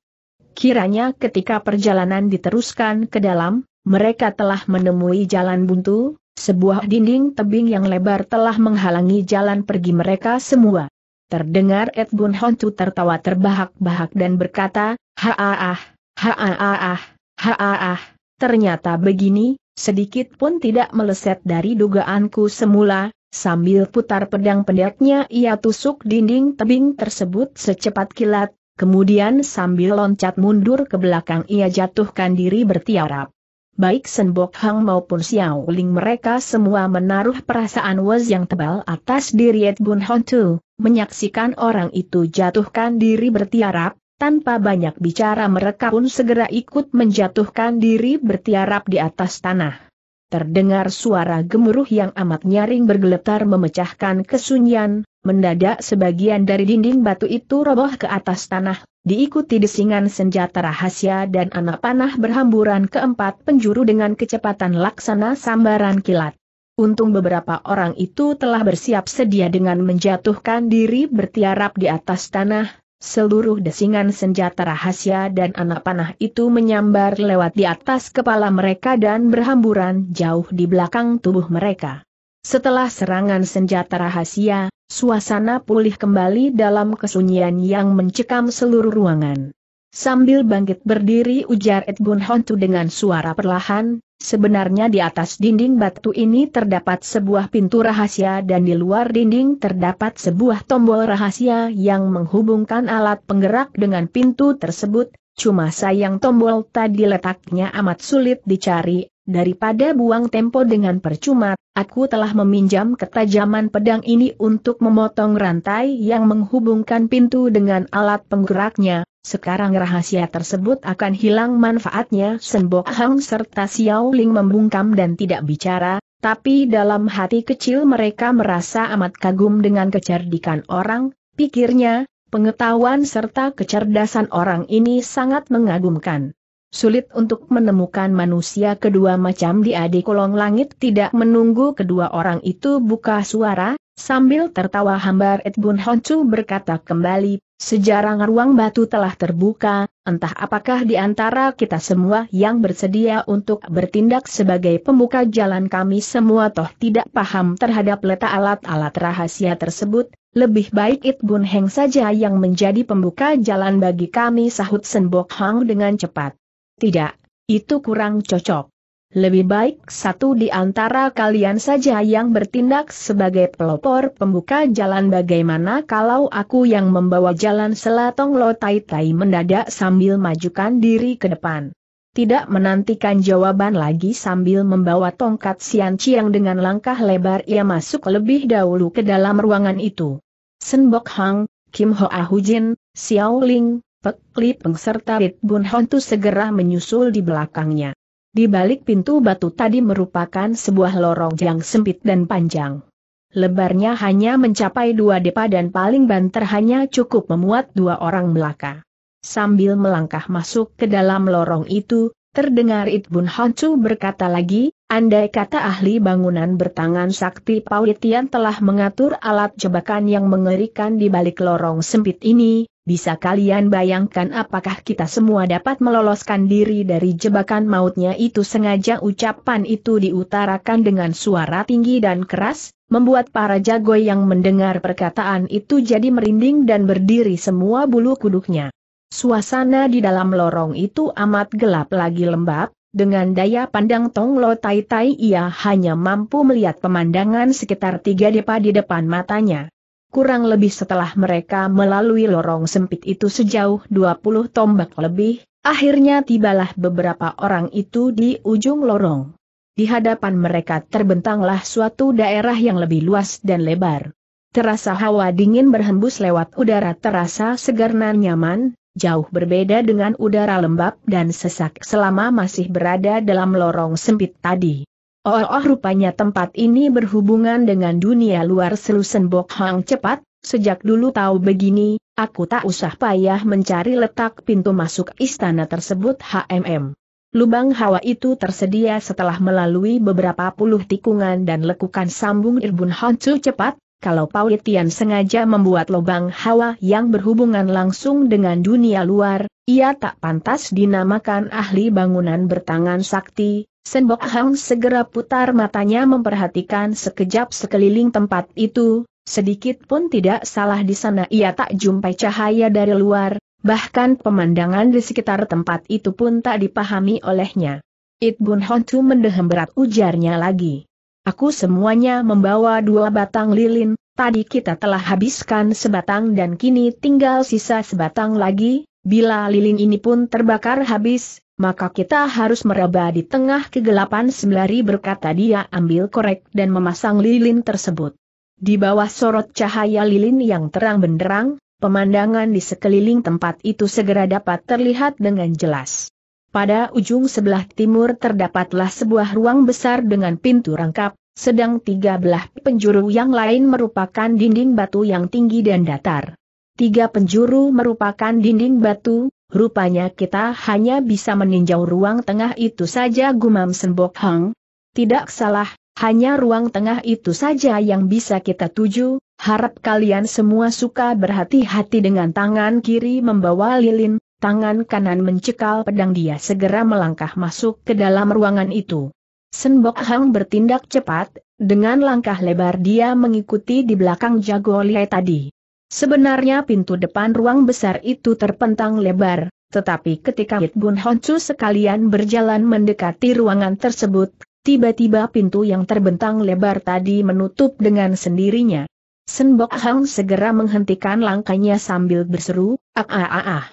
Speaker 1: Kiranya ketika perjalanan diteruskan ke dalam, mereka telah menemui jalan buntu, sebuah dinding tebing yang lebar telah menghalangi jalan pergi mereka semua. Terdengar Ed Bun Hontu tertawa terbahak-bahak dan berkata, Haaah, haaah, haaah, ternyata begini, sedikit pun tidak meleset dari dugaanku semula, sambil putar pedang pendeknya ia tusuk dinding tebing tersebut secepat kilat, kemudian sambil loncat mundur ke belakang ia jatuhkan diri bertiarap. Baik Senbok Hang maupun Xiao Ling mereka semua menaruh perasaan was yang tebal atas diri Ed Bun Hon Tu, menyaksikan orang itu jatuhkan diri bertiarap, tanpa banyak bicara mereka pun segera ikut menjatuhkan diri bertiarap di atas tanah. Terdengar suara gemuruh yang amat nyaring bergeletar memecahkan kesunyian, mendadak sebagian dari dinding batu itu roboh ke atas tanah, diikuti desingan senjata rahasia dan anak panah berhamburan keempat penjuru dengan kecepatan laksana sambaran kilat. Untung beberapa orang itu telah bersiap sedia dengan menjatuhkan diri bertiarap di atas tanah, Seluruh desingan senjata rahasia dan anak panah itu menyambar lewat di atas kepala mereka dan berhamburan jauh di belakang tubuh mereka. Setelah serangan senjata rahasia, suasana pulih kembali dalam kesunyian yang mencekam seluruh ruangan. Sambil bangkit berdiri ujar Ed Hontu dengan suara perlahan, sebenarnya di atas dinding batu ini terdapat sebuah pintu rahasia dan di luar dinding terdapat sebuah tombol rahasia yang menghubungkan alat penggerak dengan pintu tersebut, cuma sayang tombol tadi letaknya amat sulit dicari, daripada buang tempo dengan percuma, aku telah meminjam ketajaman pedang ini untuk memotong rantai yang menghubungkan pintu dengan alat penggeraknya, sekarang rahasia tersebut akan hilang manfaatnya Sembok Hang serta Xiao Ling membungkam dan tidak bicara, tapi dalam hati kecil mereka merasa amat kagum dengan kecerdikan orang, pikirnya, pengetahuan serta kecerdasan orang ini sangat mengagumkan. Sulit untuk menemukan manusia kedua macam di adik kolong langit tidak menunggu kedua orang itu buka suara, sambil tertawa hambar Edbun Honcu berkata kembali, sejarah ruang batu telah terbuka, entah apakah di antara kita semua yang bersedia untuk bertindak sebagai pembuka jalan kami semua toh tidak paham terhadap letak alat-alat rahasia tersebut, lebih baik It Bun Heng saja yang menjadi pembuka jalan bagi kami sahut Senbok Hang dengan cepat. Tidak, itu kurang cocok. Lebih baik satu di antara kalian saja yang bertindak sebagai pelopor pembuka jalan bagaimana kalau aku yang membawa jalan selatong lo tai tai mendadak sambil majukan diri ke depan. Tidak menantikan jawaban lagi sambil membawa tongkat sian ciang dengan langkah lebar ia masuk lebih dahulu ke dalam ruangan itu. Senbok Hang, Kim Hoa Hujin, Xiao Ling, Pek Li Peng Rit Bun Hontu segera menyusul di belakangnya. Di balik pintu batu tadi merupakan sebuah lorong yang sempit dan panjang. Lebarnya hanya mencapai dua depa dan paling banter hanya cukup memuat dua orang belaka. Sambil melangkah masuk ke dalam lorong itu, Terdengar Itbun Hancu berkata lagi, andai kata ahli bangunan bertangan sakti Paulitian telah mengatur alat jebakan yang mengerikan di balik lorong sempit ini, bisa kalian bayangkan apakah kita semua dapat meloloskan diri dari jebakan mautnya itu sengaja ucapan itu diutarakan dengan suara tinggi dan keras, membuat para jago yang mendengar perkataan itu jadi merinding dan berdiri semua bulu kuduknya. Suasana di dalam lorong itu amat gelap lagi lembab, dengan daya pandang Tong Lo Tai Tai ia hanya mampu melihat pemandangan sekitar tiga depa di depan matanya. Kurang lebih setelah mereka melalui lorong sempit itu sejauh 20 tombak lebih, akhirnya tibalah beberapa orang itu di ujung lorong. Di hadapan mereka terbentanglah suatu daerah yang lebih luas dan lebar. Terasa hawa dingin berhembus lewat udara terasa segar nan nyaman, jauh berbeda dengan udara lembab dan sesak selama masih berada dalam lorong sempit tadi. Oh, oh rupanya tempat ini berhubungan dengan dunia luar selusen Bok Hang cepat, sejak dulu tahu begini, aku tak usah payah mencari letak pintu masuk istana tersebut HMM. Lubang hawa itu tersedia setelah melalui beberapa puluh tikungan dan lekukan sambung Irbun Hancu cepat, kalau Paulitian sengaja membuat lubang hawa yang berhubungan langsung dengan dunia luar, ia tak pantas dinamakan ahli bangunan bertangan sakti. Senbok Hang segera putar matanya memperhatikan sekejap sekeliling tempat itu, sedikit pun tidak salah di sana ia tak jumpai cahaya dari luar, bahkan pemandangan di sekitar tempat itu pun tak dipahami olehnya. It Bun Hontu mendehem berat ujarnya lagi. Aku semuanya membawa dua batang lilin, tadi kita telah habiskan sebatang dan kini tinggal sisa sebatang lagi, bila lilin ini pun terbakar habis, maka kita harus meraba di tengah kegelapan sembari berkata dia ambil korek dan memasang lilin tersebut. Di bawah sorot cahaya lilin yang terang benderang, pemandangan di sekeliling tempat itu segera dapat terlihat dengan jelas. Pada ujung sebelah timur terdapatlah sebuah ruang besar dengan pintu rangkap, sedang tiga belah penjuru yang lain merupakan dinding batu yang tinggi dan datar. Tiga penjuru merupakan dinding batu, rupanya kita hanya bisa meninjau ruang tengah itu saja gumam Senbok Hang. Tidak salah, hanya ruang tengah itu saja yang bisa kita tuju, harap kalian semua suka berhati-hati dengan tangan kiri membawa lilin, tangan kanan mencekal pedang dia segera melangkah masuk ke dalam ruangan itu. Senbok Hang bertindak cepat, dengan langkah lebar dia mengikuti di belakang Jago Liai tadi. Sebenarnya pintu depan ruang besar itu terpentang lebar, tetapi ketika Hit Gun Honsu sekalian berjalan mendekati ruangan tersebut, tiba-tiba pintu yang terbentang lebar tadi menutup dengan sendirinya. Senbok Hang segera menghentikan langkahnya sambil berseru, ah ah ah ah.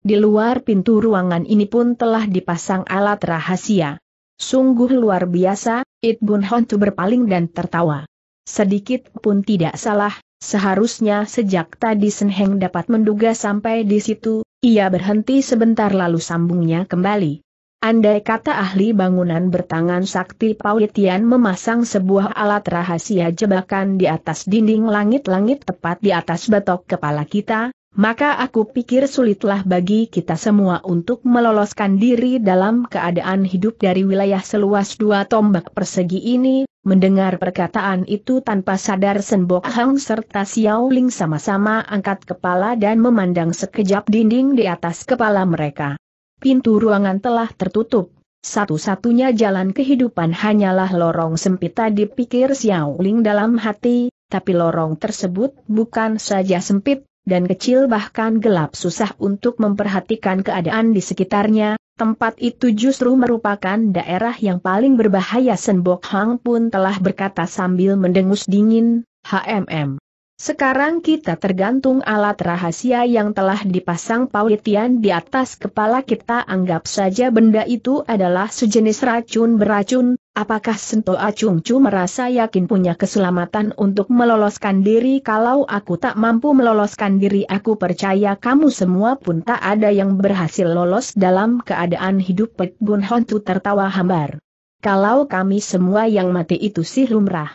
Speaker 1: Di luar pintu ruangan ini pun telah dipasang alat rahasia. Sungguh luar biasa, It Bun Hontu berpaling dan tertawa. Sedikit pun tidak salah, seharusnya sejak tadi Senheng dapat menduga sampai di situ, ia berhenti sebentar lalu sambungnya kembali. Andai kata ahli bangunan bertangan sakti Paulitian memasang sebuah alat rahasia jebakan di atas dinding langit-langit tepat di atas batok kepala kita, maka aku pikir sulitlah bagi kita semua untuk meloloskan diri dalam keadaan hidup dari wilayah seluas dua tombak persegi ini, mendengar perkataan itu tanpa sadar Senbok Hang serta Xiao Ling sama-sama angkat kepala dan memandang sekejap dinding di atas kepala mereka. Pintu ruangan telah tertutup. Satu-satunya jalan kehidupan hanyalah lorong sempit tadi pikir Xiao Ling dalam hati, tapi lorong tersebut bukan saja sempit, dan kecil bahkan gelap susah untuk memperhatikan keadaan di sekitarnya, tempat itu justru merupakan daerah yang paling berbahaya Senbok Hang pun telah berkata sambil mendengus dingin, HMM. Sekarang kita tergantung alat rahasia yang telah dipasang Paulitian di atas kepala kita anggap saja benda itu adalah sejenis racun beracun, Apakah Sento Acungcu merasa yakin punya keselamatan untuk meloloskan diri kalau aku tak mampu meloloskan diri aku percaya kamu semua pun tak ada yang berhasil lolos dalam keadaan hidup Pek Bun Hontu tertawa hambar. Kalau kami semua yang mati itu sih lumrah.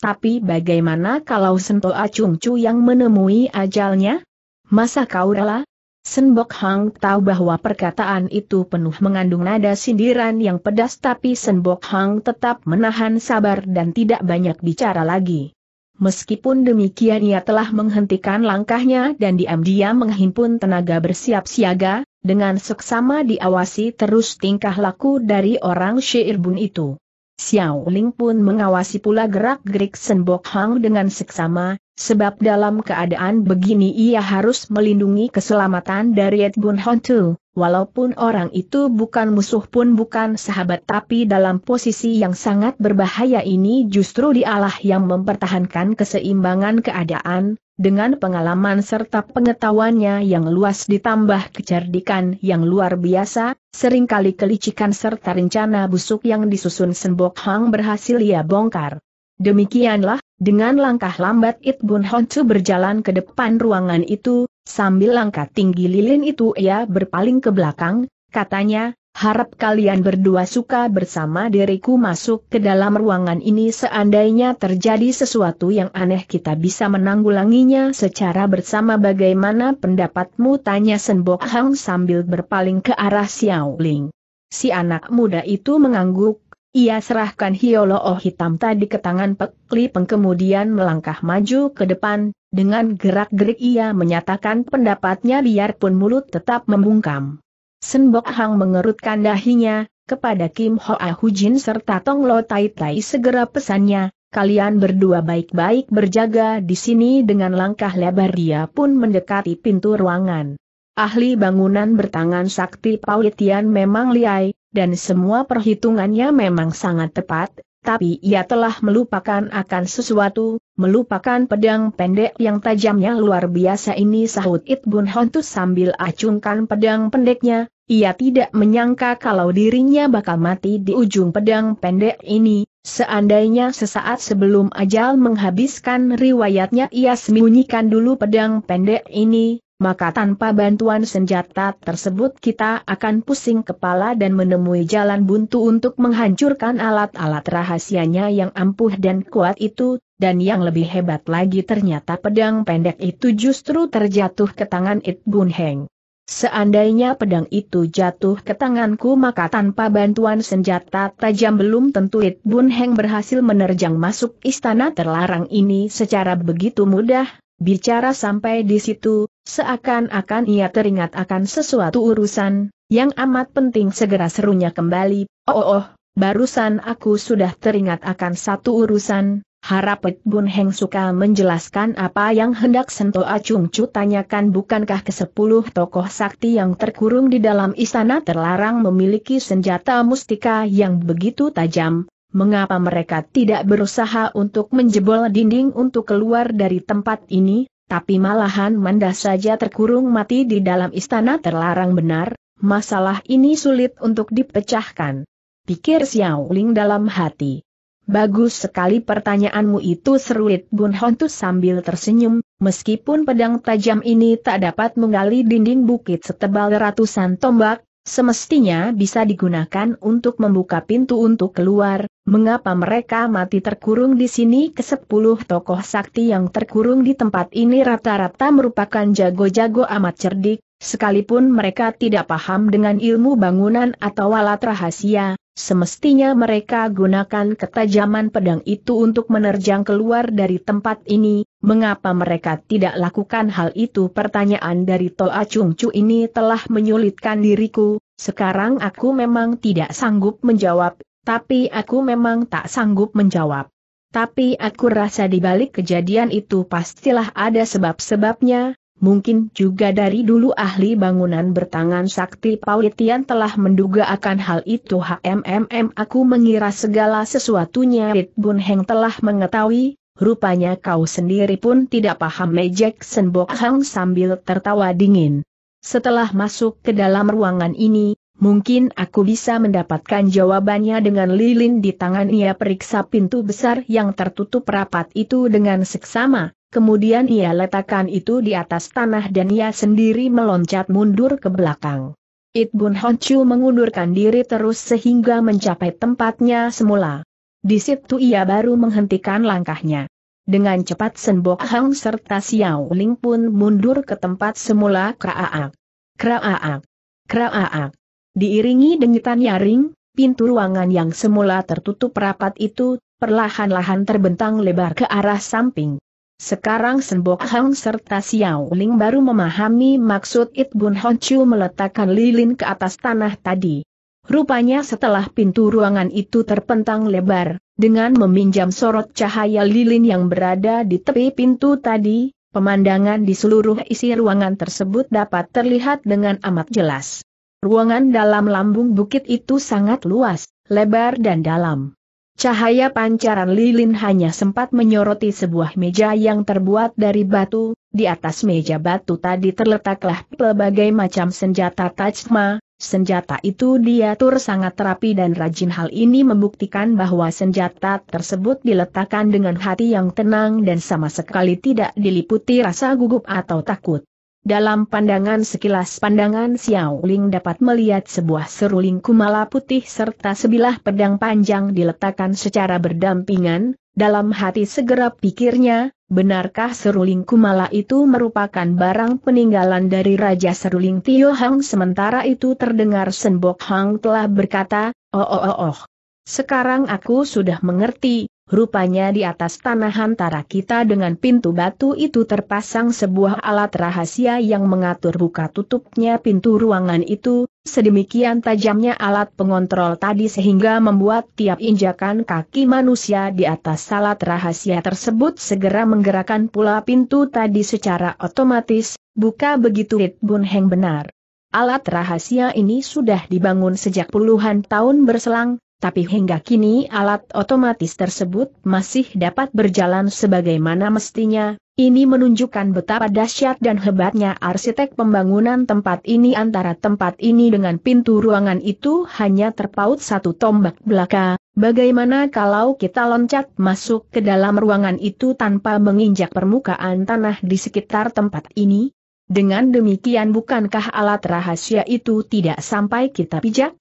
Speaker 1: Tapi bagaimana kalau Sento Acungcu yang menemui ajalnya? Masa kau rela? Senbok Hang tahu bahwa perkataan itu penuh mengandung nada sindiran yang pedas tapi Senbok Hang tetap menahan sabar dan tidak banyak bicara lagi. Meskipun demikian ia telah menghentikan langkahnya dan diam-diam menghimpun tenaga bersiap siaga, dengan seksama diawasi terus tingkah laku dari orang Syirbun itu. Xiao Ling pun mengawasi pula gerak-gerik Senbok Hang dengan seksama, Sebab dalam keadaan begini ia harus melindungi keselamatan dari Ed Bun Hontu, walaupun orang itu bukan musuh pun bukan sahabat tapi dalam posisi yang sangat berbahaya ini justru dialah yang mempertahankan keseimbangan keadaan, dengan pengalaman serta pengetahuannya yang luas ditambah kecerdikan yang luar biasa, seringkali kelicikan serta rencana busuk yang disusun Sembok Hang berhasil ia bongkar. Demikianlah, dengan langkah lambat It Bun Honcu berjalan ke depan ruangan itu, sambil langkah tinggi lilin itu ia berpaling ke belakang, katanya, harap kalian berdua suka bersama diriku masuk ke dalam ruangan ini seandainya terjadi sesuatu yang aneh kita bisa menanggulanginya secara bersama bagaimana pendapatmu tanya Senbok Hang sambil berpaling ke arah Xiao Ling. Si anak muda itu mengangguk, ia serahkan hioloo oh hitam tadi ke tangan Pekli pengkemudian melangkah maju ke depan, dengan gerak-gerik ia menyatakan pendapatnya biarpun mulut tetap membungkam. Senbok Hang mengerutkan dahinya, kepada Kim Ho Hoa Hujin serta Tong Lo Tai Tai segera pesannya, kalian berdua baik-baik berjaga di sini dengan langkah lebar dia pun mendekati pintu ruangan. Ahli bangunan bertangan sakti Paulitian memang liai, dan semua perhitungannya memang sangat tepat, tapi ia telah melupakan akan sesuatu, melupakan pedang pendek yang tajamnya luar biasa ini sahut Itbun Hontus sambil acungkan pedang pendeknya, ia tidak menyangka kalau dirinya bakal mati di ujung pedang pendek ini, seandainya sesaat sebelum ajal menghabiskan riwayatnya ia sembunyikan dulu pedang pendek ini, maka tanpa bantuan senjata tersebut kita akan pusing kepala dan menemui jalan buntu untuk menghancurkan alat-alat rahasianya yang ampuh dan kuat itu, dan yang lebih hebat lagi ternyata pedang pendek itu justru terjatuh ke tangan It Bun Heng. Seandainya pedang itu jatuh ke tanganku maka tanpa bantuan senjata tajam belum tentu It Bun Heng berhasil menerjang masuk istana terlarang ini secara begitu mudah, Bicara sampai di situ, seakan-akan ia teringat akan sesuatu urusan, yang amat penting segera serunya kembali, oh oh, oh barusan aku sudah teringat akan satu urusan, harap Pek Bun Heng suka menjelaskan apa yang hendak Sento Acung Cu tanyakan bukankah ke sepuluh tokoh sakti yang terkurung di dalam istana terlarang memiliki senjata mustika yang begitu tajam, mengapa mereka tidak berusaha untuk menjebol dinding untuk keluar dari tempat ini, tapi malahan Manda saja terkurung mati di dalam istana terlarang benar, masalah ini sulit untuk dipecahkan. Pikir Xiao Ling dalam hati. Bagus sekali pertanyaanmu itu seruit Bun Hontu sambil tersenyum, meskipun pedang tajam ini tak dapat menggali dinding bukit setebal ratusan tombak, Semestinya bisa digunakan untuk membuka pintu untuk keluar, mengapa mereka mati terkurung di sini kesepuluh tokoh sakti yang terkurung di tempat ini rata-rata merupakan jago-jago amat cerdik, sekalipun mereka tidak paham dengan ilmu bangunan atau alat rahasia, Semestinya mereka gunakan ketajaman pedang itu untuk menerjang keluar dari tempat ini, mengapa mereka tidak lakukan hal itu? Pertanyaan dari Toa Chung Chu ini telah menyulitkan diriku, sekarang aku memang tidak sanggup menjawab, tapi aku memang tak sanggup menjawab. Tapi aku rasa di balik kejadian itu pastilah ada sebab-sebabnya, Mungkin juga dari dulu ahli bangunan bertangan sakti Paulitian telah menduga akan hal itu HMMM aku mengira segala sesuatunya Rit Bun Heng telah mengetahui, rupanya kau sendiri pun tidak paham Mejek senbok Hang sambil tertawa dingin. Setelah masuk ke dalam ruangan ini, Mungkin aku bisa mendapatkan jawabannya dengan lilin di tangan ia periksa pintu besar yang tertutup rapat itu dengan seksama, kemudian ia letakkan itu di atas tanah dan ia sendiri meloncat mundur ke belakang. It Bun Honchu mengundurkan diri terus sehingga mencapai tempatnya semula. Di situ ia baru menghentikan langkahnya. Dengan cepat Senbok Hang serta Xiao Ling pun mundur ke tempat semula kraaak. Kraaak. Kraaak. Diiringi dengitan nyaring, pintu ruangan yang semula tertutup rapat itu, perlahan-lahan terbentang lebar ke arah samping. Sekarang Senbok Hang serta Xiao Ling baru memahami maksud It Bun Hon meletakkan lilin ke atas tanah tadi. Rupanya setelah pintu ruangan itu terpentang lebar, dengan meminjam sorot cahaya lilin yang berada di tepi pintu tadi, pemandangan di seluruh isi ruangan tersebut dapat terlihat dengan amat jelas. Ruangan dalam lambung bukit itu sangat luas, lebar dan dalam. Cahaya pancaran lilin hanya sempat menyoroti sebuah meja yang terbuat dari batu, di atas meja batu tadi terletaklah pelbagai macam senjata tajma, senjata itu diatur sangat rapi dan rajin hal ini membuktikan bahwa senjata tersebut diletakkan dengan hati yang tenang dan sama sekali tidak diliputi rasa gugup atau takut. Dalam pandangan sekilas pandangan Xiao Ling dapat melihat sebuah seruling kumala putih serta sebilah pedang panjang diletakkan secara berdampingan, dalam hati segera pikirnya, benarkah seruling kumala itu merupakan barang peninggalan dari Raja Seruling Tio Hang sementara itu terdengar Senbok Hang telah berkata, oh oh oh oh. Sekarang aku sudah mengerti, Rupanya di atas tanah antara kita dengan pintu batu itu terpasang sebuah alat rahasia yang mengatur buka tutupnya pintu ruangan itu, sedemikian tajamnya alat pengontrol tadi sehingga membuat tiap injakan kaki manusia di atas alat rahasia tersebut segera menggerakkan pula pintu tadi secara otomatis, buka begitu It Bun Heng benar. Alat rahasia ini sudah dibangun sejak puluhan tahun berselang, tapi hingga kini alat otomatis tersebut masih dapat berjalan sebagaimana mestinya. Ini menunjukkan betapa dahsyat dan hebatnya arsitek pembangunan tempat ini antara tempat ini dengan pintu ruangan itu hanya terpaut satu tombak belaka. Bagaimana kalau kita loncat masuk ke dalam ruangan itu tanpa menginjak permukaan tanah di sekitar tempat ini? Dengan demikian bukankah alat rahasia itu tidak sampai kita pijak?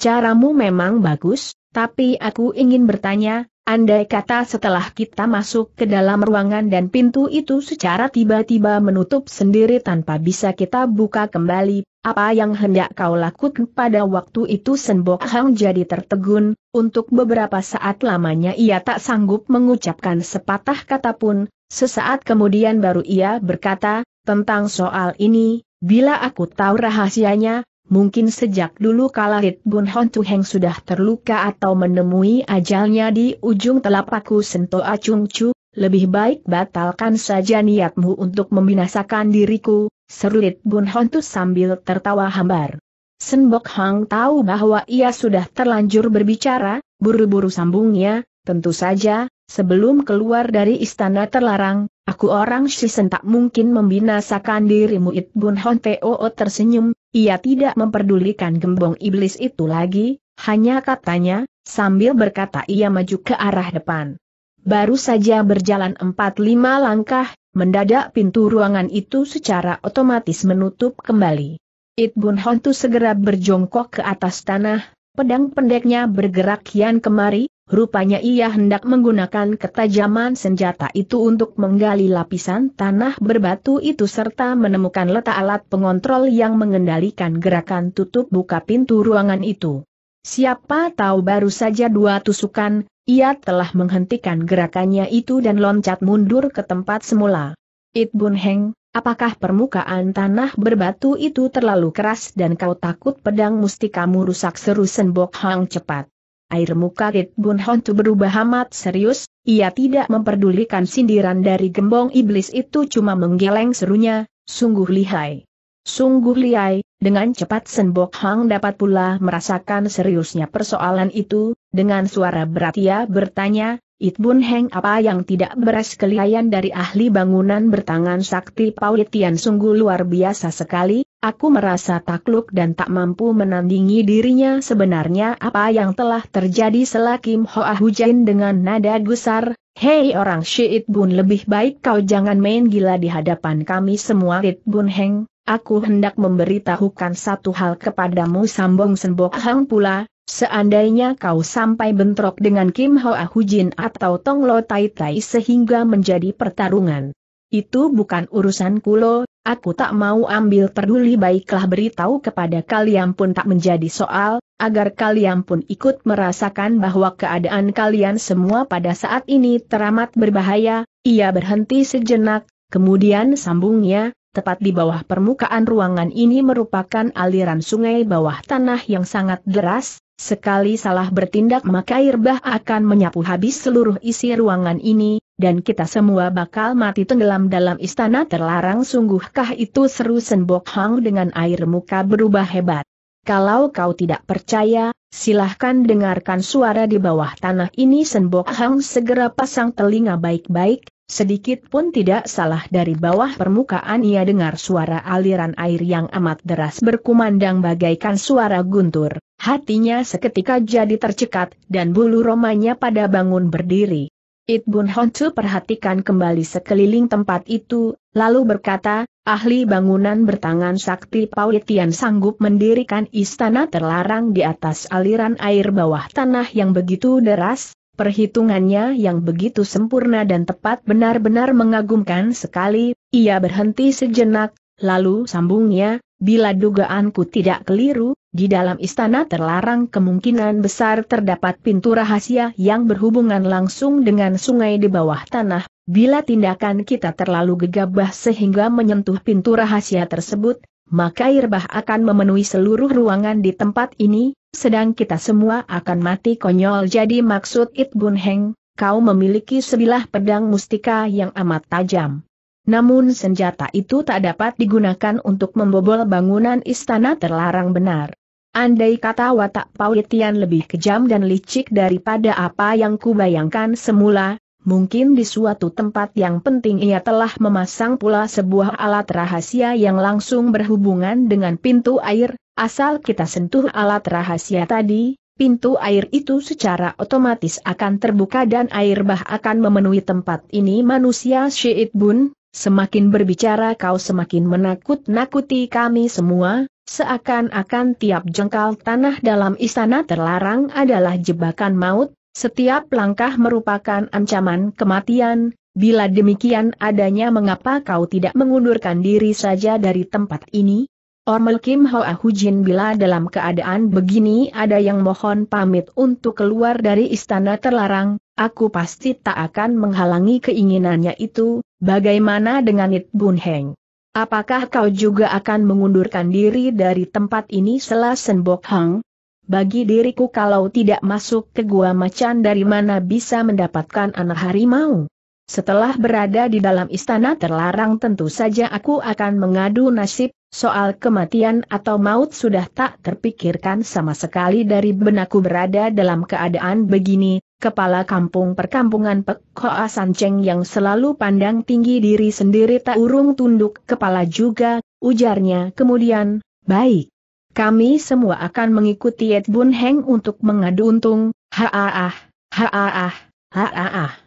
Speaker 1: Caramu memang bagus, tapi aku ingin bertanya, andai kata setelah kita masuk ke dalam ruangan dan pintu itu secara tiba-tiba menutup sendiri tanpa bisa kita buka kembali, apa yang hendak kau lakukan pada waktu itu Senbok Hang jadi tertegun, untuk beberapa saat lamanya ia tak sanggup mengucapkan sepatah kata pun, sesaat kemudian baru ia berkata, tentang soal ini, bila aku tahu rahasianya, Mungkin sejak dulu kala Hit Bun Hon Tuheng sudah terluka atau menemui ajalnya di ujung telapakku Sento Acung Chu, lebih baik batalkan saja niatmu untuk membinasakan diriku, seru Hit Bun Hon Tu sambil tertawa hambar. Senbok Hang tahu bahwa ia sudah terlanjur berbicara, buru-buru sambungnya, tentu saja, sebelum keluar dari istana terlarang, aku orang Shisen tak mungkin membinasakan dirimu It Bun Hon Teo tersenyum, ia tidak memperdulikan gembong iblis itu lagi, hanya katanya, sambil berkata ia maju ke arah depan. Baru saja berjalan 4-5 langkah, mendadak pintu ruangan itu secara otomatis menutup kembali. It Bun Hontu segera berjongkok ke atas tanah, pedang pendeknya bergerak kian kemari, Rupanya ia hendak menggunakan ketajaman senjata itu untuk menggali lapisan tanah berbatu itu serta menemukan letak alat pengontrol yang mengendalikan gerakan tutup buka pintu ruangan itu. Siapa tahu baru saja dua tusukan, ia telah menghentikan gerakannya itu dan loncat mundur ke tempat semula. It Bun Heng, apakah permukaan tanah berbatu itu terlalu keras dan kau takut pedang mustikamu rusak seru Senbok Hang cepat? Air muka Rit Bun Hontu berubah amat serius, ia tidak memperdulikan sindiran dari gembong iblis itu cuma menggeleng serunya, sungguh lihai. Sungguh lihai, dengan cepat Senbok Hang dapat pula merasakan seriusnya persoalan itu, dengan suara berat ia bertanya, It bun Heng apa yang tidak beres kelihayan dari ahli bangunan bertangan sakti Paulitian sungguh luar biasa sekali, aku merasa takluk dan tak mampu menandingi dirinya sebenarnya apa yang telah terjadi selakim Hoa ah Hujain dengan nada gusar, Hei orang Syiit Bun lebih baik kau jangan main gila di hadapan kami semua It Bun Heng, aku hendak memberitahukan satu hal kepadamu sambung Senbok Hang pula, Seandainya kau sampai bentrok dengan Kim Hoa Hujin atau Tong Lo Tai Tai sehingga menjadi pertarungan. Itu bukan urusan kulo, aku tak mau ambil peduli baiklah beritahu kepada kalian pun tak menjadi soal, agar kalian pun ikut merasakan bahwa keadaan kalian semua pada saat ini teramat berbahaya, ia berhenti sejenak, kemudian sambungnya, tepat di bawah permukaan ruangan ini merupakan aliran sungai bawah tanah yang sangat deras, Sekali salah bertindak maka air bah akan menyapu habis seluruh isi ruangan ini, dan kita semua bakal mati tenggelam dalam istana terlarang sungguhkah itu seru Senbok Hang dengan air muka berubah hebat. Kalau kau tidak percaya, Silahkan dengarkan suara di bawah tanah ini Senbok Hang segera pasang telinga baik-baik, sedikit pun tidak salah dari bawah permukaan ia dengar suara aliran air yang amat deras berkumandang bagaikan suara guntur. Hatinya seketika jadi tercekat dan bulu romanya pada bangun berdiri. It Bun Honcu perhatikan kembali sekeliling tempat itu, lalu berkata, ahli bangunan bertangan sakti Tian sanggup mendirikan istana terlarang di atas aliran air bawah tanah yang begitu deras, perhitungannya yang begitu sempurna dan tepat benar-benar mengagumkan sekali, ia berhenti sejenak, lalu sambungnya, Bila dugaanku tidak keliru, di dalam istana terlarang kemungkinan besar terdapat pintu rahasia yang berhubungan langsung dengan sungai di bawah tanah, bila tindakan kita terlalu gegabah sehingga menyentuh pintu rahasia tersebut, maka Irbah akan memenuhi seluruh ruangan di tempat ini, sedang kita semua akan mati konyol jadi maksud It Bun Heng, kau memiliki sebilah pedang mustika yang amat tajam. Namun senjata itu tak dapat digunakan untuk membobol bangunan istana terlarang benar. Andai kata watak Paulitian lebih kejam dan licik daripada apa yang kubayangkan semula, Mungkin di suatu tempat yang penting ia telah memasang pula sebuah alat rahasia yang langsung berhubungan dengan pintu air, asal kita sentuh alat rahasia tadi, pintu air itu secara otomatis akan terbuka dan air bah akan memenuhi tempat ini manusia Syiit Bun, Semakin berbicara kau semakin menakut-nakuti kami semua, seakan-akan tiap jengkal tanah dalam istana terlarang adalah jebakan maut, setiap langkah merupakan ancaman kematian, bila demikian adanya mengapa kau tidak mengundurkan diri saja dari tempat ini? Ormel Kim Hoa Hujin bila dalam keadaan begini ada yang mohon pamit untuk keluar dari istana terlarang, aku pasti tak akan menghalangi keinginannya itu, bagaimana dengan It Bun Heng? Apakah kau juga akan mengundurkan diri dari tempat ini selah Senbok Hang? Bagi diriku kalau tidak masuk ke gua macan dari mana bisa mendapatkan anak harimau? Setelah berada di dalam istana terlarang tentu saja aku akan mengadu nasib, Soal kematian atau maut sudah tak terpikirkan sama sekali dari benakku berada dalam keadaan begini, kepala kampung perkampungan Pek Hoa Sanceng yang selalu pandang tinggi diri sendiri tak urung tunduk kepala juga, ujarnya kemudian, baik. Kami semua akan mengikuti Ed Bun Heng untuk mengadu untung, ha haaah, haaah.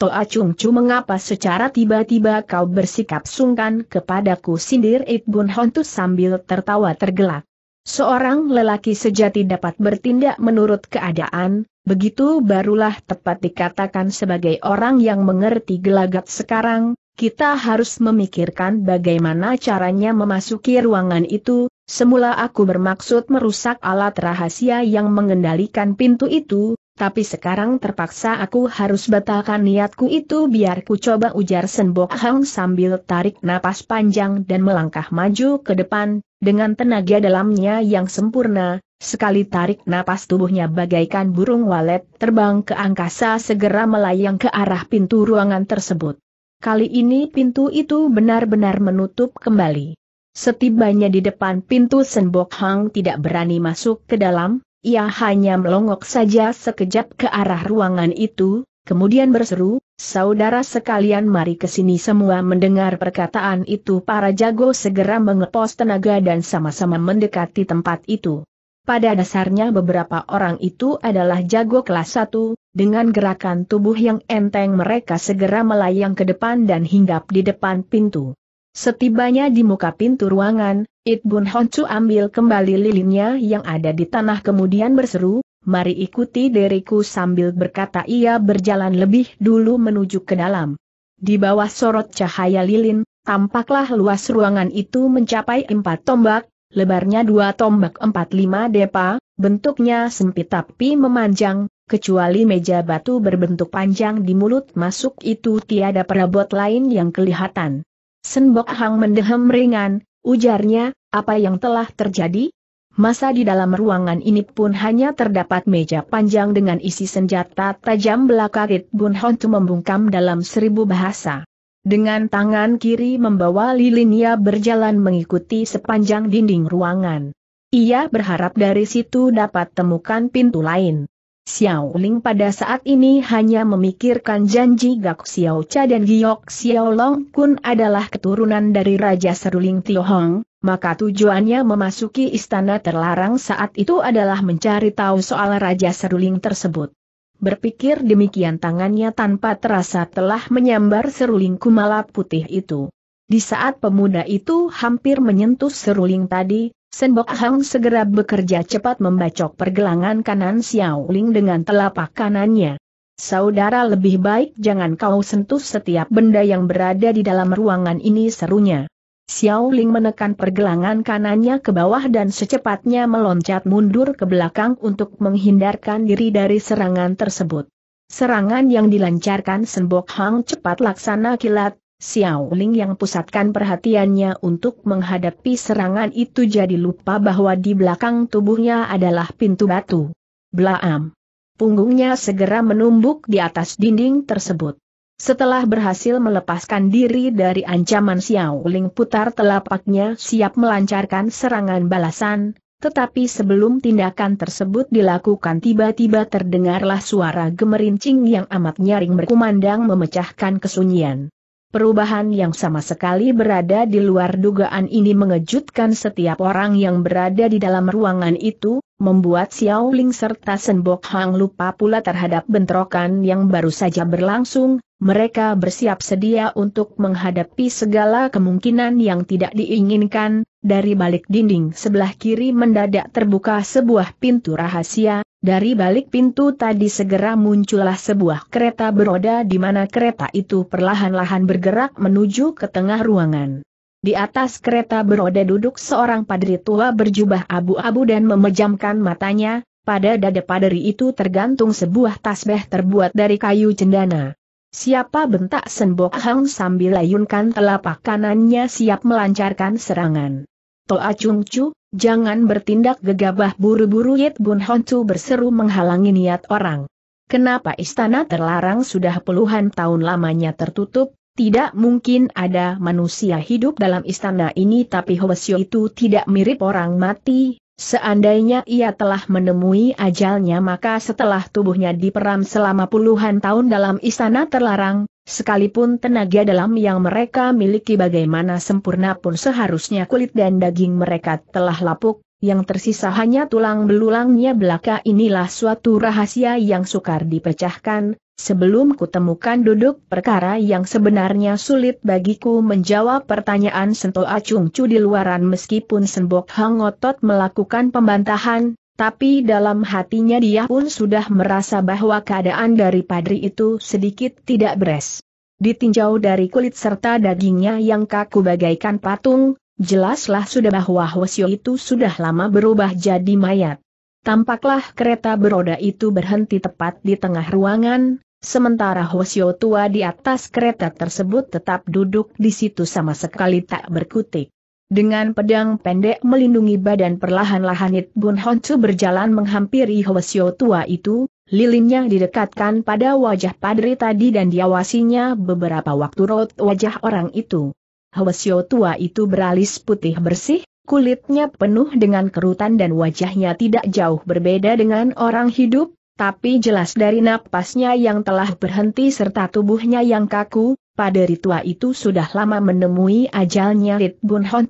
Speaker 1: Toa Chung Chu mengapa secara tiba-tiba kau bersikap sungkan kepadaku sindir Ibun Hontu sambil tertawa tergelak. Seorang lelaki sejati dapat bertindak menurut keadaan, begitu barulah tepat dikatakan sebagai orang yang mengerti gelagat sekarang, kita harus memikirkan bagaimana caranya memasuki ruangan itu, semula aku bermaksud merusak alat rahasia yang mengendalikan pintu itu, tapi sekarang terpaksa aku harus batalkan niatku itu biar ku coba ujar Senbok Hang sambil tarik napas panjang dan melangkah maju ke depan, dengan tenaga dalamnya yang sempurna, sekali tarik napas tubuhnya bagaikan burung walet terbang ke angkasa segera melayang ke arah pintu ruangan tersebut. Kali ini pintu itu benar-benar menutup kembali. Setibanya di depan pintu Senbok Hang tidak berani masuk ke dalam, ia hanya melongok saja sekejap ke arah ruangan itu, kemudian berseru, saudara sekalian mari ke sini semua mendengar perkataan itu para jago segera mengepos tenaga dan sama-sama mendekati tempat itu. Pada dasarnya beberapa orang itu adalah jago kelas 1, dengan gerakan tubuh yang enteng mereka segera melayang ke depan dan hinggap di depan pintu. Setibanya di muka pintu ruangan, It Bun Honcu ambil kembali lilinnya yang ada di tanah kemudian berseru, mari ikuti deriku sambil berkata ia berjalan lebih dulu menuju ke dalam. Di bawah sorot cahaya lilin, tampaklah luas ruangan itu mencapai empat tombak, lebarnya dua tombak empat lima depa, bentuknya sempit tapi memanjang, kecuali meja batu berbentuk panjang di mulut masuk itu tiada perabot lain yang kelihatan. Senbok Hang mendehem ringan, ujarnya, apa yang telah terjadi? Masa di dalam ruangan ini pun hanya terdapat meja panjang dengan isi senjata tajam belaka Rit Bun Hon membungkam dalam seribu bahasa. Dengan tangan kiri membawa lilinnya berjalan mengikuti sepanjang dinding ruangan. Ia berharap dari situ dapat temukan pintu lain. Xiao Ling pada saat ini hanya memikirkan janji Gak Xiao Cha dan Giok Xiao Long Kun adalah keturunan dari Raja Seruling Hong, maka tujuannya memasuki istana terlarang saat itu adalah mencari tahu soal Raja Seruling tersebut. Berpikir demikian tangannya tanpa terasa telah menyambar seruling kumala putih itu. Di saat pemuda itu hampir menyentuh seruling tadi, Senbok Hang segera bekerja cepat membacok pergelangan kanan Xiao Ling dengan telapak kanannya. Saudara lebih baik jangan kau sentuh setiap benda yang berada di dalam ruangan ini serunya. Xiao Ling menekan pergelangan kanannya ke bawah dan secepatnya meloncat mundur ke belakang untuk menghindarkan diri dari serangan tersebut. Serangan yang dilancarkan Senbok Hang cepat laksana kilat, Xiao Ling yang pusatkan perhatiannya untuk menghadapi serangan itu jadi lupa bahwa di belakang tubuhnya adalah pintu batu. Blaam. Punggungnya segera menumbuk di atas dinding tersebut. Setelah berhasil melepaskan diri dari ancaman Xiao Ling putar telapaknya siap melancarkan serangan balasan, tetapi sebelum tindakan tersebut dilakukan tiba-tiba terdengarlah suara gemerincing yang amat nyaring berkumandang memecahkan kesunyian. Perubahan yang sama sekali berada di luar dugaan ini mengejutkan setiap orang yang berada di dalam ruangan itu, membuat Xiao Ling serta Senbok Hang lupa pula terhadap bentrokan yang baru saja berlangsung, mereka bersiap sedia untuk menghadapi segala kemungkinan yang tidak diinginkan, dari balik dinding sebelah kiri mendadak terbuka sebuah pintu rahasia, dari balik pintu tadi segera muncullah sebuah kereta beroda di mana kereta itu perlahan-lahan bergerak menuju ke tengah ruangan. Di atas kereta beroda duduk seorang padri tua berjubah abu-abu dan memejamkan matanya, pada dada padri itu tergantung sebuah tasbih terbuat dari kayu cendana. Siapa bentak Senbok Hang sambil layunkan telapak kanannya siap melancarkan serangan. Toa Chung Chu, jangan bertindak gegabah buru-buru Yit Bun Hon Chu berseru menghalangi niat orang. Kenapa istana terlarang sudah puluhan tahun lamanya tertutup, tidak mungkin ada manusia hidup dalam istana ini tapi Hwasyo itu tidak mirip orang mati, Seandainya ia telah menemui ajalnya maka setelah tubuhnya diperam selama puluhan tahun dalam istana terlarang, sekalipun tenaga dalam yang mereka miliki bagaimana sempurna pun seharusnya kulit dan daging mereka telah lapuk, yang tersisa hanya tulang belulangnya belaka inilah suatu rahasia yang sukar dipecahkan, Sebelum kutemukan duduk perkara yang sebenarnya sulit bagiku menjawab pertanyaan Sento Acung Cu di luaran meskipun Sembok Hang melakukan pembantahan, tapi dalam hatinya dia pun sudah merasa bahwa keadaan dari padri itu sedikit tidak beres. Ditinjau dari kulit serta dagingnya yang kaku bagaikan patung, jelaslah sudah bahwa Hwasyo itu sudah lama berubah jadi mayat. Tampaklah kereta beroda itu berhenti tepat di tengah ruangan, Sementara Hosio tua di atas kereta tersebut tetap duduk di situ sama sekali tak berkutik. Dengan pedang pendek melindungi badan perlahan-lahan It Bun Honcu berjalan menghampiri Hwasyo tua itu, lilinnya didekatkan pada wajah padri tadi dan diawasinya beberapa waktu rot wajah orang itu. Hwasyo tua itu beralis putih bersih, kulitnya penuh dengan kerutan dan wajahnya tidak jauh berbeda dengan orang hidup, tapi jelas dari napasnya yang telah berhenti serta tubuhnya yang kaku, pada ritua itu sudah lama menemui ajalnya Rit Bun Hon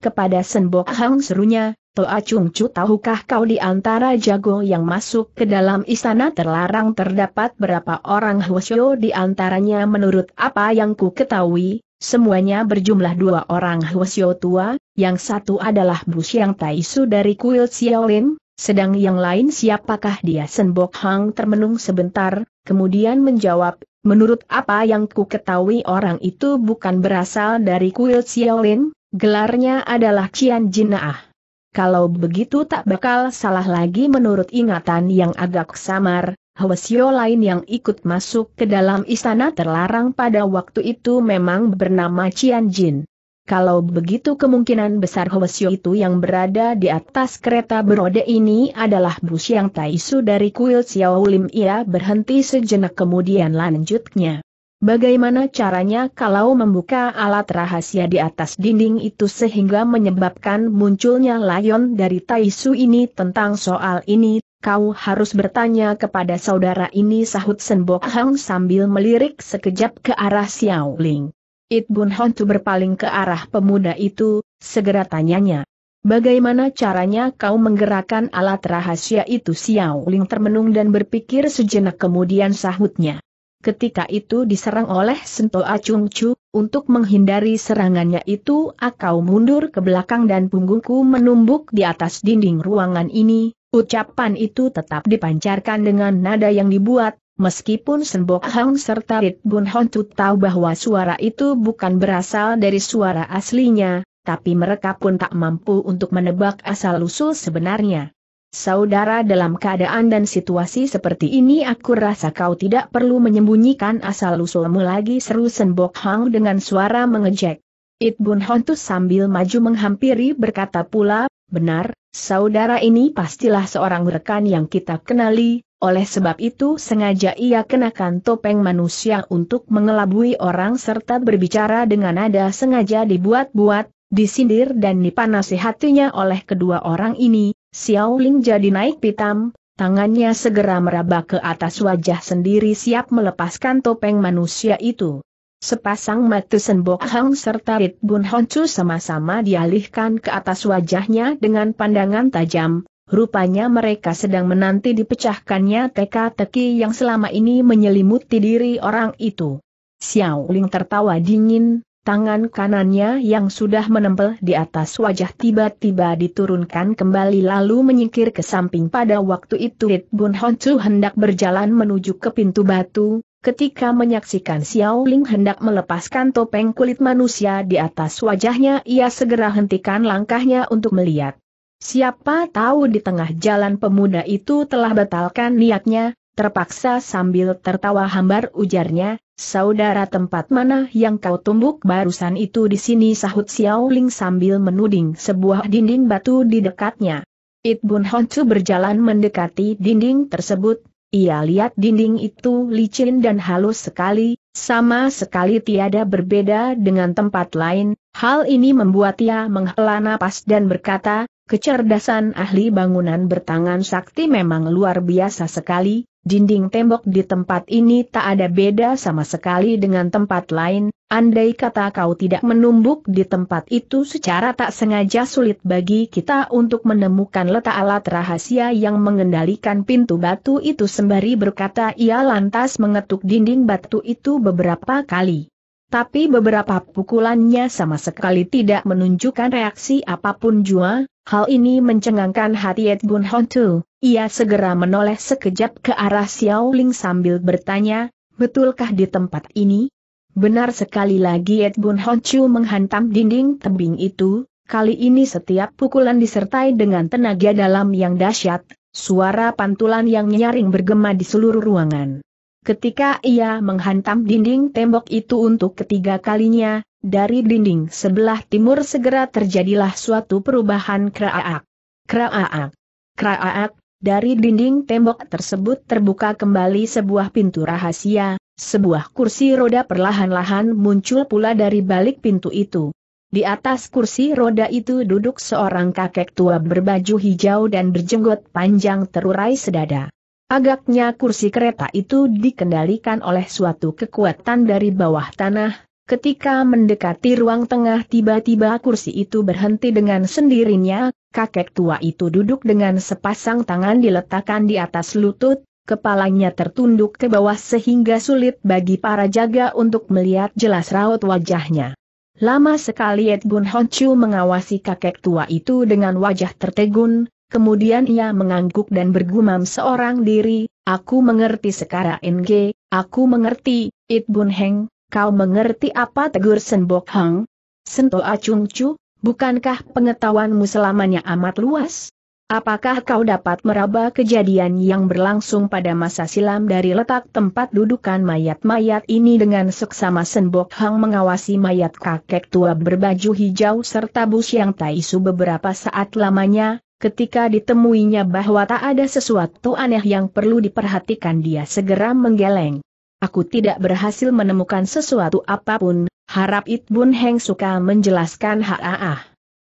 Speaker 1: kepada Senbok Hang serunya, Toa Chung Chu tahukah kau di antara jago yang masuk ke dalam istana terlarang terdapat berapa orang Hwasyo di antaranya menurut apa yang ku ketahui, semuanya berjumlah dua orang Hwasyo tua, yang satu adalah Bu Yang Taisu dari kuil Xiaolin, sedang yang lain siapakah dia Senbok Hang termenung sebentar, kemudian menjawab, menurut apa yang ku ketahui orang itu bukan berasal dari kuil Xiaolin, gelarnya adalah Qian Jinaah. Kalau begitu tak bakal salah lagi menurut ingatan yang agak samar, Hwasyo lain yang ikut masuk ke dalam istana terlarang pada waktu itu memang bernama Qian Jin. Kalau begitu kemungkinan besar Hwasyo itu yang berada di atas kereta beroda ini adalah Bush yang Taisu dari kuil Xiao Lim Ia berhenti sejenak kemudian lanjutnya. Bagaimana caranya kalau membuka alat rahasia di atas dinding itu sehingga menyebabkan munculnya layon dari Taisu ini tentang soal ini, kau harus bertanya kepada saudara ini sahut Senbok Hang sambil melirik sekejap ke arah Xiao Ling. It Bun Hontu berpaling ke arah pemuda itu, segera tanyanya. Bagaimana caranya kau menggerakkan alat rahasia itu Xiao Ling termenung dan berpikir sejenak kemudian sahutnya. Ketika itu diserang oleh Sento Acung Chu, untuk menghindari serangannya itu akau mundur ke belakang dan punggungku menumbuk di atas dinding ruangan ini, ucapan itu tetap dipancarkan dengan nada yang dibuat, Meskipun Sembok Hang serta Rit Bun Hon Tu tahu bahwa suara itu bukan berasal dari suara aslinya, tapi mereka pun tak mampu untuk menebak asal-usul sebenarnya. Saudara dalam keadaan dan situasi seperti ini aku rasa kau tidak perlu menyembunyikan asal-usulmu lagi seru Sembok Hang dengan suara mengejek. It Bun Hon Tu sambil maju menghampiri berkata pula, benar, saudara ini pastilah seorang rekan yang kita kenali, oleh sebab itu sengaja ia kenakan topeng manusia untuk mengelabui orang serta berbicara dengan nada sengaja dibuat-buat, disindir dan dipanasi hatinya oleh kedua orang ini, Xiao Ling jadi naik pitam, tangannya segera meraba ke atas wajah sendiri siap melepaskan topeng manusia itu. Sepasang mata Senbok Hang serta Rit Bun Honcu sama-sama dialihkan ke atas wajahnya dengan pandangan tajam, Rupanya mereka sedang menanti dipecahkannya teka-teki yang selama ini menyelimuti diri orang itu. Xiao Ling tertawa dingin, tangan kanannya yang sudah menempel di atas wajah tiba-tiba diturunkan kembali lalu menyingkir ke samping pada waktu itu Rit Bun Honcu hendak berjalan menuju ke pintu batu, ketika menyaksikan Xiao Ling hendak melepaskan topeng kulit manusia di atas wajahnya ia segera hentikan langkahnya untuk melihat. Siapa tahu di tengah jalan pemuda itu telah batalkan niatnya, terpaksa sambil tertawa hambar ujarnya, saudara tempat mana yang kau tumbuk barusan itu di sini sahut Xiao Ling sambil menuding sebuah dinding batu di dekatnya. It Bun Honcu berjalan mendekati dinding tersebut, ia lihat dinding itu licin dan halus sekali, sama sekali tiada berbeda dengan tempat lain, hal ini membuat ia menghela napas dan berkata, Kecerdasan ahli bangunan bertangan sakti memang luar biasa sekali, dinding tembok di tempat ini tak ada beda sama sekali dengan tempat lain, andai kata kau tidak menumbuk di tempat itu secara tak sengaja sulit bagi kita untuk menemukan letak alat rahasia yang mengendalikan pintu batu itu sembari berkata ia lantas mengetuk dinding batu itu beberapa kali. Tapi beberapa pukulannya sama sekali tidak menunjukkan reaksi apapun jua, Hal ini mencengangkan hati Ed Bun Hontu. Ia segera menoleh sekejap ke arah Xiao Ling sambil bertanya, betulkah di tempat ini? Benar sekali lagi Ed Bun Hontu menghantam dinding tebing itu, kali ini setiap pukulan disertai dengan tenaga dalam yang dahsyat, suara pantulan yang nyaring bergema di seluruh ruangan. Ketika ia menghantam dinding tembok itu untuk ketiga kalinya, dari dinding sebelah timur segera terjadilah suatu perubahan kraak. Kraak. Kraak, dari dinding tembok tersebut terbuka kembali sebuah pintu rahasia, sebuah kursi roda perlahan-lahan muncul pula dari balik pintu itu. Di atas kursi roda itu duduk seorang kakek tua berbaju hijau dan berjenggot panjang terurai sedada. Agaknya kursi kereta itu dikendalikan oleh suatu kekuatan dari bawah tanah, Ketika mendekati ruang tengah tiba-tiba kursi itu berhenti dengan sendirinya, kakek tua itu duduk dengan sepasang tangan diletakkan di atas lutut, kepalanya tertunduk ke bawah sehingga sulit bagi para jaga untuk melihat jelas raut wajahnya. Lama sekali Ed Bun Honchu mengawasi kakek tua itu dengan wajah tertegun, kemudian ia mengangguk dan bergumam seorang diri, Aku mengerti sekarang NG, aku mengerti, Ed Bun Heng, Kau mengerti apa tegur Senbok Hang? Sento Acung Chu, bukankah pengetahuanmu selamanya amat luas? Apakah kau dapat meraba kejadian yang berlangsung pada masa silam dari letak tempat dudukan mayat-mayat ini dengan seksama Senbok Hang mengawasi mayat kakek tua berbaju hijau serta bus yang taisu beberapa saat lamanya, ketika ditemuinya bahwa tak ada sesuatu aneh yang perlu diperhatikan dia segera menggeleng aku tidak berhasil menemukan sesuatu apapun, harap Itbun Bun Heng suka menjelaskan haaah.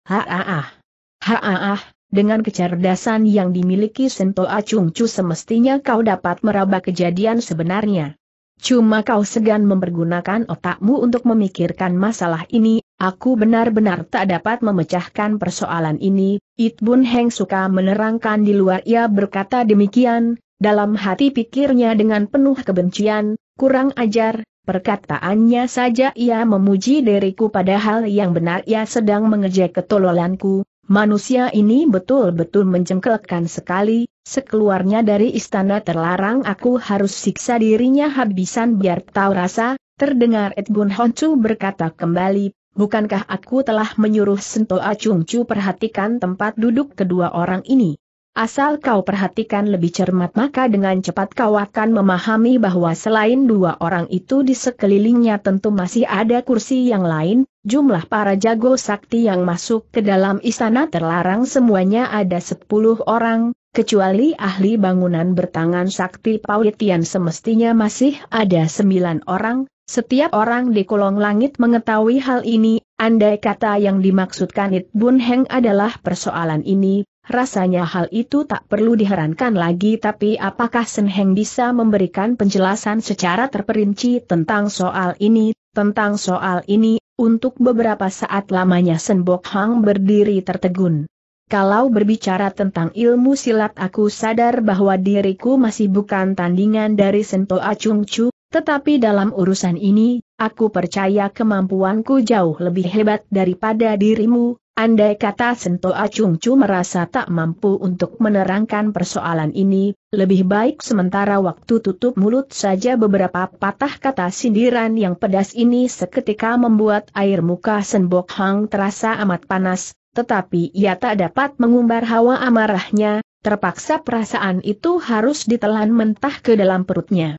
Speaker 1: Haaah. Haaah, dengan kecerdasan yang dimiliki Sento Acung Chu semestinya kau dapat meraba kejadian sebenarnya. Cuma kau segan mempergunakan otakmu untuk memikirkan masalah ini, aku benar-benar tak dapat memecahkan persoalan ini, Itbun Bun Heng suka menerangkan di luar ia berkata demikian, dalam hati pikirnya dengan penuh kebencian, Kurang ajar, perkataannya saja ia memuji diriku padahal yang benar ia sedang mengejek ketololanku, manusia ini betul-betul mencengkelkan sekali, sekeluarnya dari istana terlarang aku harus siksa dirinya habisan biar tahu rasa, terdengar Edbun Honcu berkata kembali, bukankah aku telah menyuruh Sento Acungcu perhatikan tempat duduk kedua orang ini? Asal kau perhatikan lebih cermat maka dengan cepat kau akan memahami bahwa selain dua orang itu di sekelilingnya tentu masih ada kursi yang lain, jumlah para jago sakti yang masuk ke dalam istana terlarang semuanya ada sepuluh orang, kecuali ahli bangunan bertangan sakti Paulitian semestinya masih ada sembilan orang, setiap orang di kolong langit mengetahui hal ini, andai kata yang dimaksudkan It Bun Heng adalah persoalan ini, Rasanya hal itu tak perlu diherankan lagi tapi apakah Senheng bisa memberikan penjelasan secara terperinci tentang soal ini, tentang soal ini, untuk beberapa saat lamanya Senbok Hang berdiri tertegun. Kalau berbicara tentang ilmu silat aku sadar bahwa diriku masih bukan tandingan dari Sento Acung Chu, tetapi dalam urusan ini, aku percaya kemampuanku jauh lebih hebat daripada dirimu, Andai kata Sento Acungcu merasa tak mampu untuk menerangkan persoalan ini, lebih baik sementara waktu tutup mulut saja beberapa patah kata sindiran yang pedas ini seketika membuat air muka Senbok Hang terasa amat panas, tetapi ia tak dapat mengumbar hawa amarahnya, terpaksa perasaan itu harus ditelan mentah ke dalam perutnya.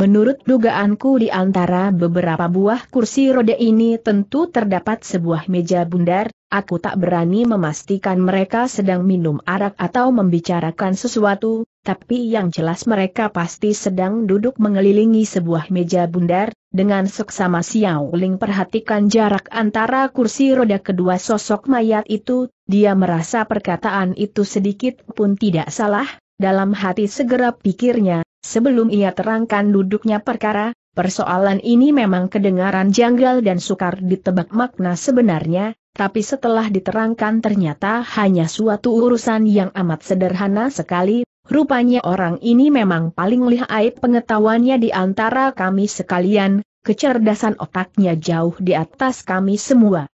Speaker 1: Menurut dugaanku di antara beberapa buah kursi roda ini tentu terdapat sebuah meja bundar, aku tak berani memastikan mereka sedang minum arak atau membicarakan sesuatu, tapi yang jelas mereka pasti sedang duduk mengelilingi sebuah meja bundar, dengan seksama Xiao Ling perhatikan jarak antara kursi roda kedua sosok mayat itu, dia merasa perkataan itu sedikit pun tidak salah, dalam hati segera pikirnya, Sebelum ia terangkan duduknya perkara, persoalan ini memang kedengaran janggal dan sukar ditebak makna sebenarnya, tapi setelah diterangkan ternyata hanya suatu urusan yang amat sederhana sekali, rupanya orang ini memang paling lihai pengetahuannya di antara kami sekalian, kecerdasan otaknya jauh di atas kami semua.